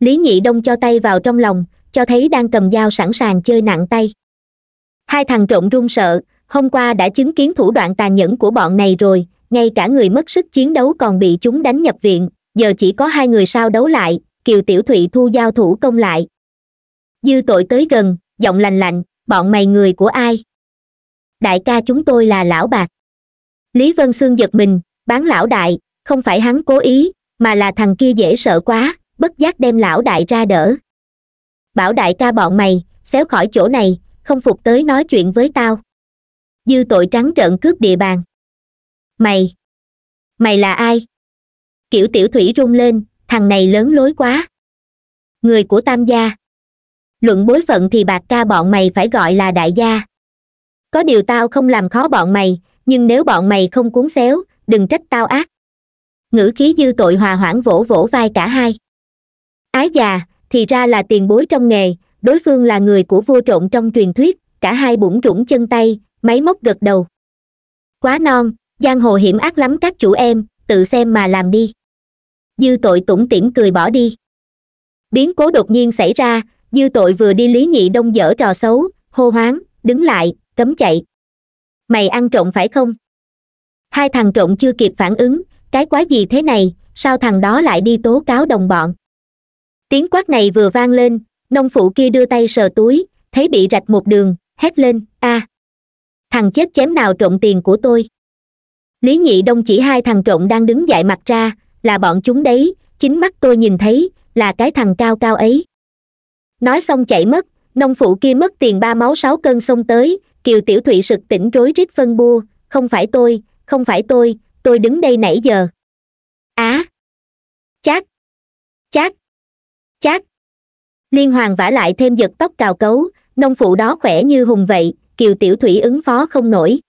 lý nhị đông cho tay vào trong lòng cho thấy đang cầm dao sẵn sàng chơi nặng tay hai thằng trộm run sợ hôm qua đã chứng kiến thủ đoạn tàn nhẫn của bọn này rồi ngay cả người mất sức chiến đấu còn bị chúng đánh nhập viện giờ chỉ có hai người sao đấu lại kiều tiểu thụy thu giao thủ công lại dư tội tới gần giọng lành lạnh bọn mày người của ai đại ca chúng tôi là lão bạc lý vân sương giật mình bán lão đại không phải hắn cố ý mà là thằng kia dễ sợ quá bất giác đem lão đại ra đỡ bảo đại ca bọn mày xéo khỏi chỗ này không phục tới nói chuyện với tao dư tội trắng trợn cướp địa bàn mày mày là ai kiểu tiểu thủy rung lên thằng này lớn lối quá người của tam gia luận bối phận thì bạc ca bọn mày phải gọi là đại gia có điều tao không làm khó bọn mày nhưng nếu bọn mày không cuốn xéo đừng trách tao ác ngữ khí dư tội hòa hoãn vỗ vỗ vai cả hai ái già thì ra là tiền bối trong nghề đối phương là người của vua trộn trong truyền thuyết cả hai bủng rủng chân tay máy móc gật đầu quá non giang hồ hiểm ác lắm các chủ em tự xem mà làm đi dư tội tủm tỉm cười bỏ đi biến cố đột nhiên xảy ra dư tội vừa đi lý nhị đông dở trò xấu hô hoáng đứng lại cấm chạy mày ăn trộm phải không hai thằng trộm chưa kịp phản ứng cái quái gì thế này sao thằng đó lại đi tố cáo đồng bọn tiếng quát này vừa vang lên nông phụ kia đưa tay sờ túi thấy bị rạch một đường hét lên a à, thằng chết chém nào trộm tiền của tôi lý nhị đông chỉ hai thằng trộm đang đứng dại mặt ra là bọn chúng đấy chính mắt tôi nhìn thấy là cái thằng cao cao ấy nói xong chạy mất nông phụ kia mất tiền ba máu sáu cân xông tới kiều tiểu thụy sực tỉnh rối rít phân bua không phải tôi không phải tôi tôi đứng đây nãy giờ á chát chát chát liên hoàng vả lại thêm giật tóc cào cấu nông phụ đó khỏe như hùng vậy kiều tiểu thủy ứng phó không nổi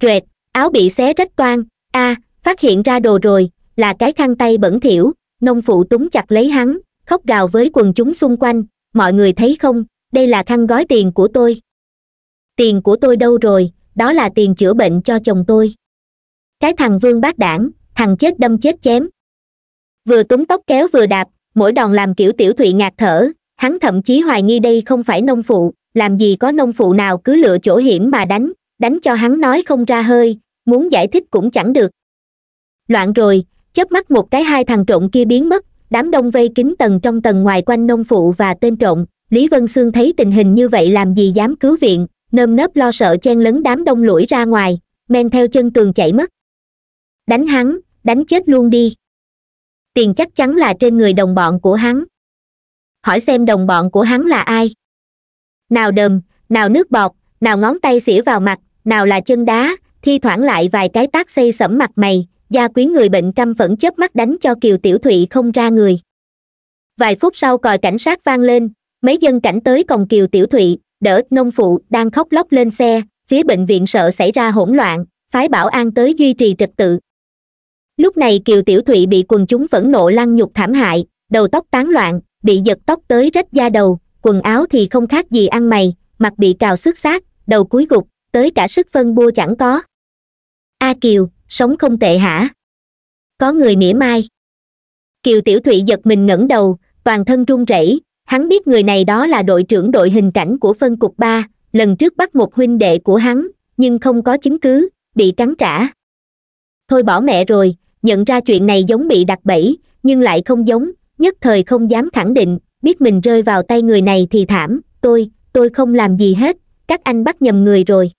rệt áo bị xé rách toan a à, phát hiện ra đồ rồi là cái khăn tay bẩn thiểu nông phụ túng chặt lấy hắn khóc gào với quần chúng xung quanh mọi người thấy không đây là khăn gói tiền của tôi tiền của tôi đâu rồi đó là tiền chữa bệnh cho chồng tôi cái thằng vương bác đảng thằng chết đâm chết chém vừa túng tóc kéo vừa đạp mỗi đòn làm kiểu tiểu thụy ngạt thở hắn thậm chí hoài nghi đây không phải nông phụ làm gì có nông phụ nào cứ lựa chỗ hiểm mà đánh đánh cho hắn nói không ra hơi muốn giải thích cũng chẳng được loạn rồi chớp mắt một cái hai thằng trộn kia biến mất đám đông vây kín tầng trong tầng ngoài quanh nông phụ và tên trộm lý vân xương thấy tình hình như vậy làm gì dám cứu viện nơm nớp lo sợ chen lấn đám đông lũi ra ngoài men theo chân tường chạy mất đánh hắn đánh chết luôn đi tiền chắc chắn là trên người đồng bọn của hắn hỏi xem đồng bọn của hắn là ai nào đờm nào nước bọt nào ngón tay xỉa vào mặt nào là chân đá thi thoảng lại vài cái tác xây sẫm mặt mày gia quyến người bệnh căm phẫn chớp mắt đánh cho kiều tiểu thụy không ra người vài phút sau còi cảnh sát vang lên mấy dân cảnh tới còng kiều tiểu thụy đỡ nông phụ đang khóc lóc lên xe phía bệnh viện sợ xảy ra hỗn loạn phái bảo an tới duy trì trật tự lúc này kiều tiểu thụy bị quần chúng phẫn nộ lăng nhục thảm hại đầu tóc tán loạn bị giật tóc tới rách da đầu quần áo thì không khác gì ăn mày mặt bị cào xước xác đầu cúi gục tới cả sức phân bua chẳng có a kiều sống không tệ hả có người mỉa mai kiều tiểu thụy giật mình ngẩng đầu toàn thân run rẩy hắn biết người này đó là đội trưởng đội hình cảnh của phân cục ba lần trước bắt một huynh đệ của hắn nhưng không có chứng cứ bị cắn trả thôi bỏ mẹ rồi nhận ra chuyện này giống bị đặt bẫy nhưng lại không giống nhất thời không dám khẳng định biết mình rơi vào tay người này thì thảm tôi tôi không làm gì hết các anh bắt nhầm người rồi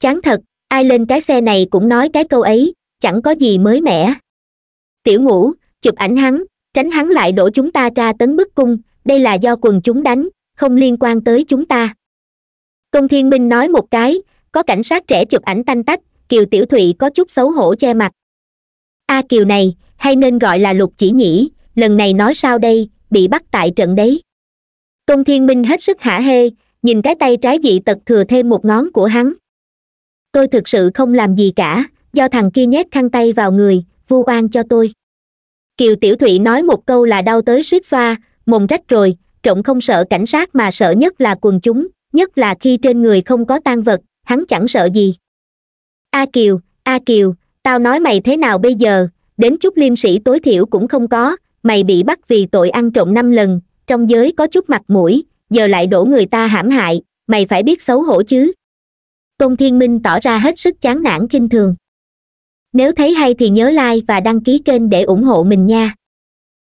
chán thật ai lên cái xe này cũng nói cái câu ấy chẳng có gì mới mẻ tiểu ngũ chụp ảnh hắn tránh hắn lại đổ chúng ta ra tấn bức cung đây là do quần chúng đánh không liên quan tới chúng ta công thiên minh nói một cái có cảnh sát trẻ chụp ảnh tanh tách kiều tiểu thụy có chút xấu hổ che mặt a à, kiều này hay nên gọi là lục chỉ nhĩ. lần này nói sao đây bị bắt tại trận đấy công thiên minh hết sức hả hê nhìn cái tay trái dị tật thừa thêm một ngón của hắn tôi thực sự không làm gì cả do thằng kia nhét khăn tay vào người vu oan cho tôi kiều tiểu thụy nói một câu là đau tới suýt xoa mồm rách rồi Trọng không sợ cảnh sát mà sợ nhất là quần chúng nhất là khi trên người không có tan vật hắn chẳng sợ gì a kiều a kiều tao nói mày thế nào bây giờ đến chút liêm sĩ tối thiểu cũng không có mày bị bắt vì tội ăn trộm năm lần trong giới có chút mặt mũi giờ lại đổ người ta hãm hại mày phải biết xấu hổ chứ tôn thiên minh tỏ ra hết sức chán nản k thường nếu thấy hay thì nhớ like và đăng ký kênh để ủng hộ mình nha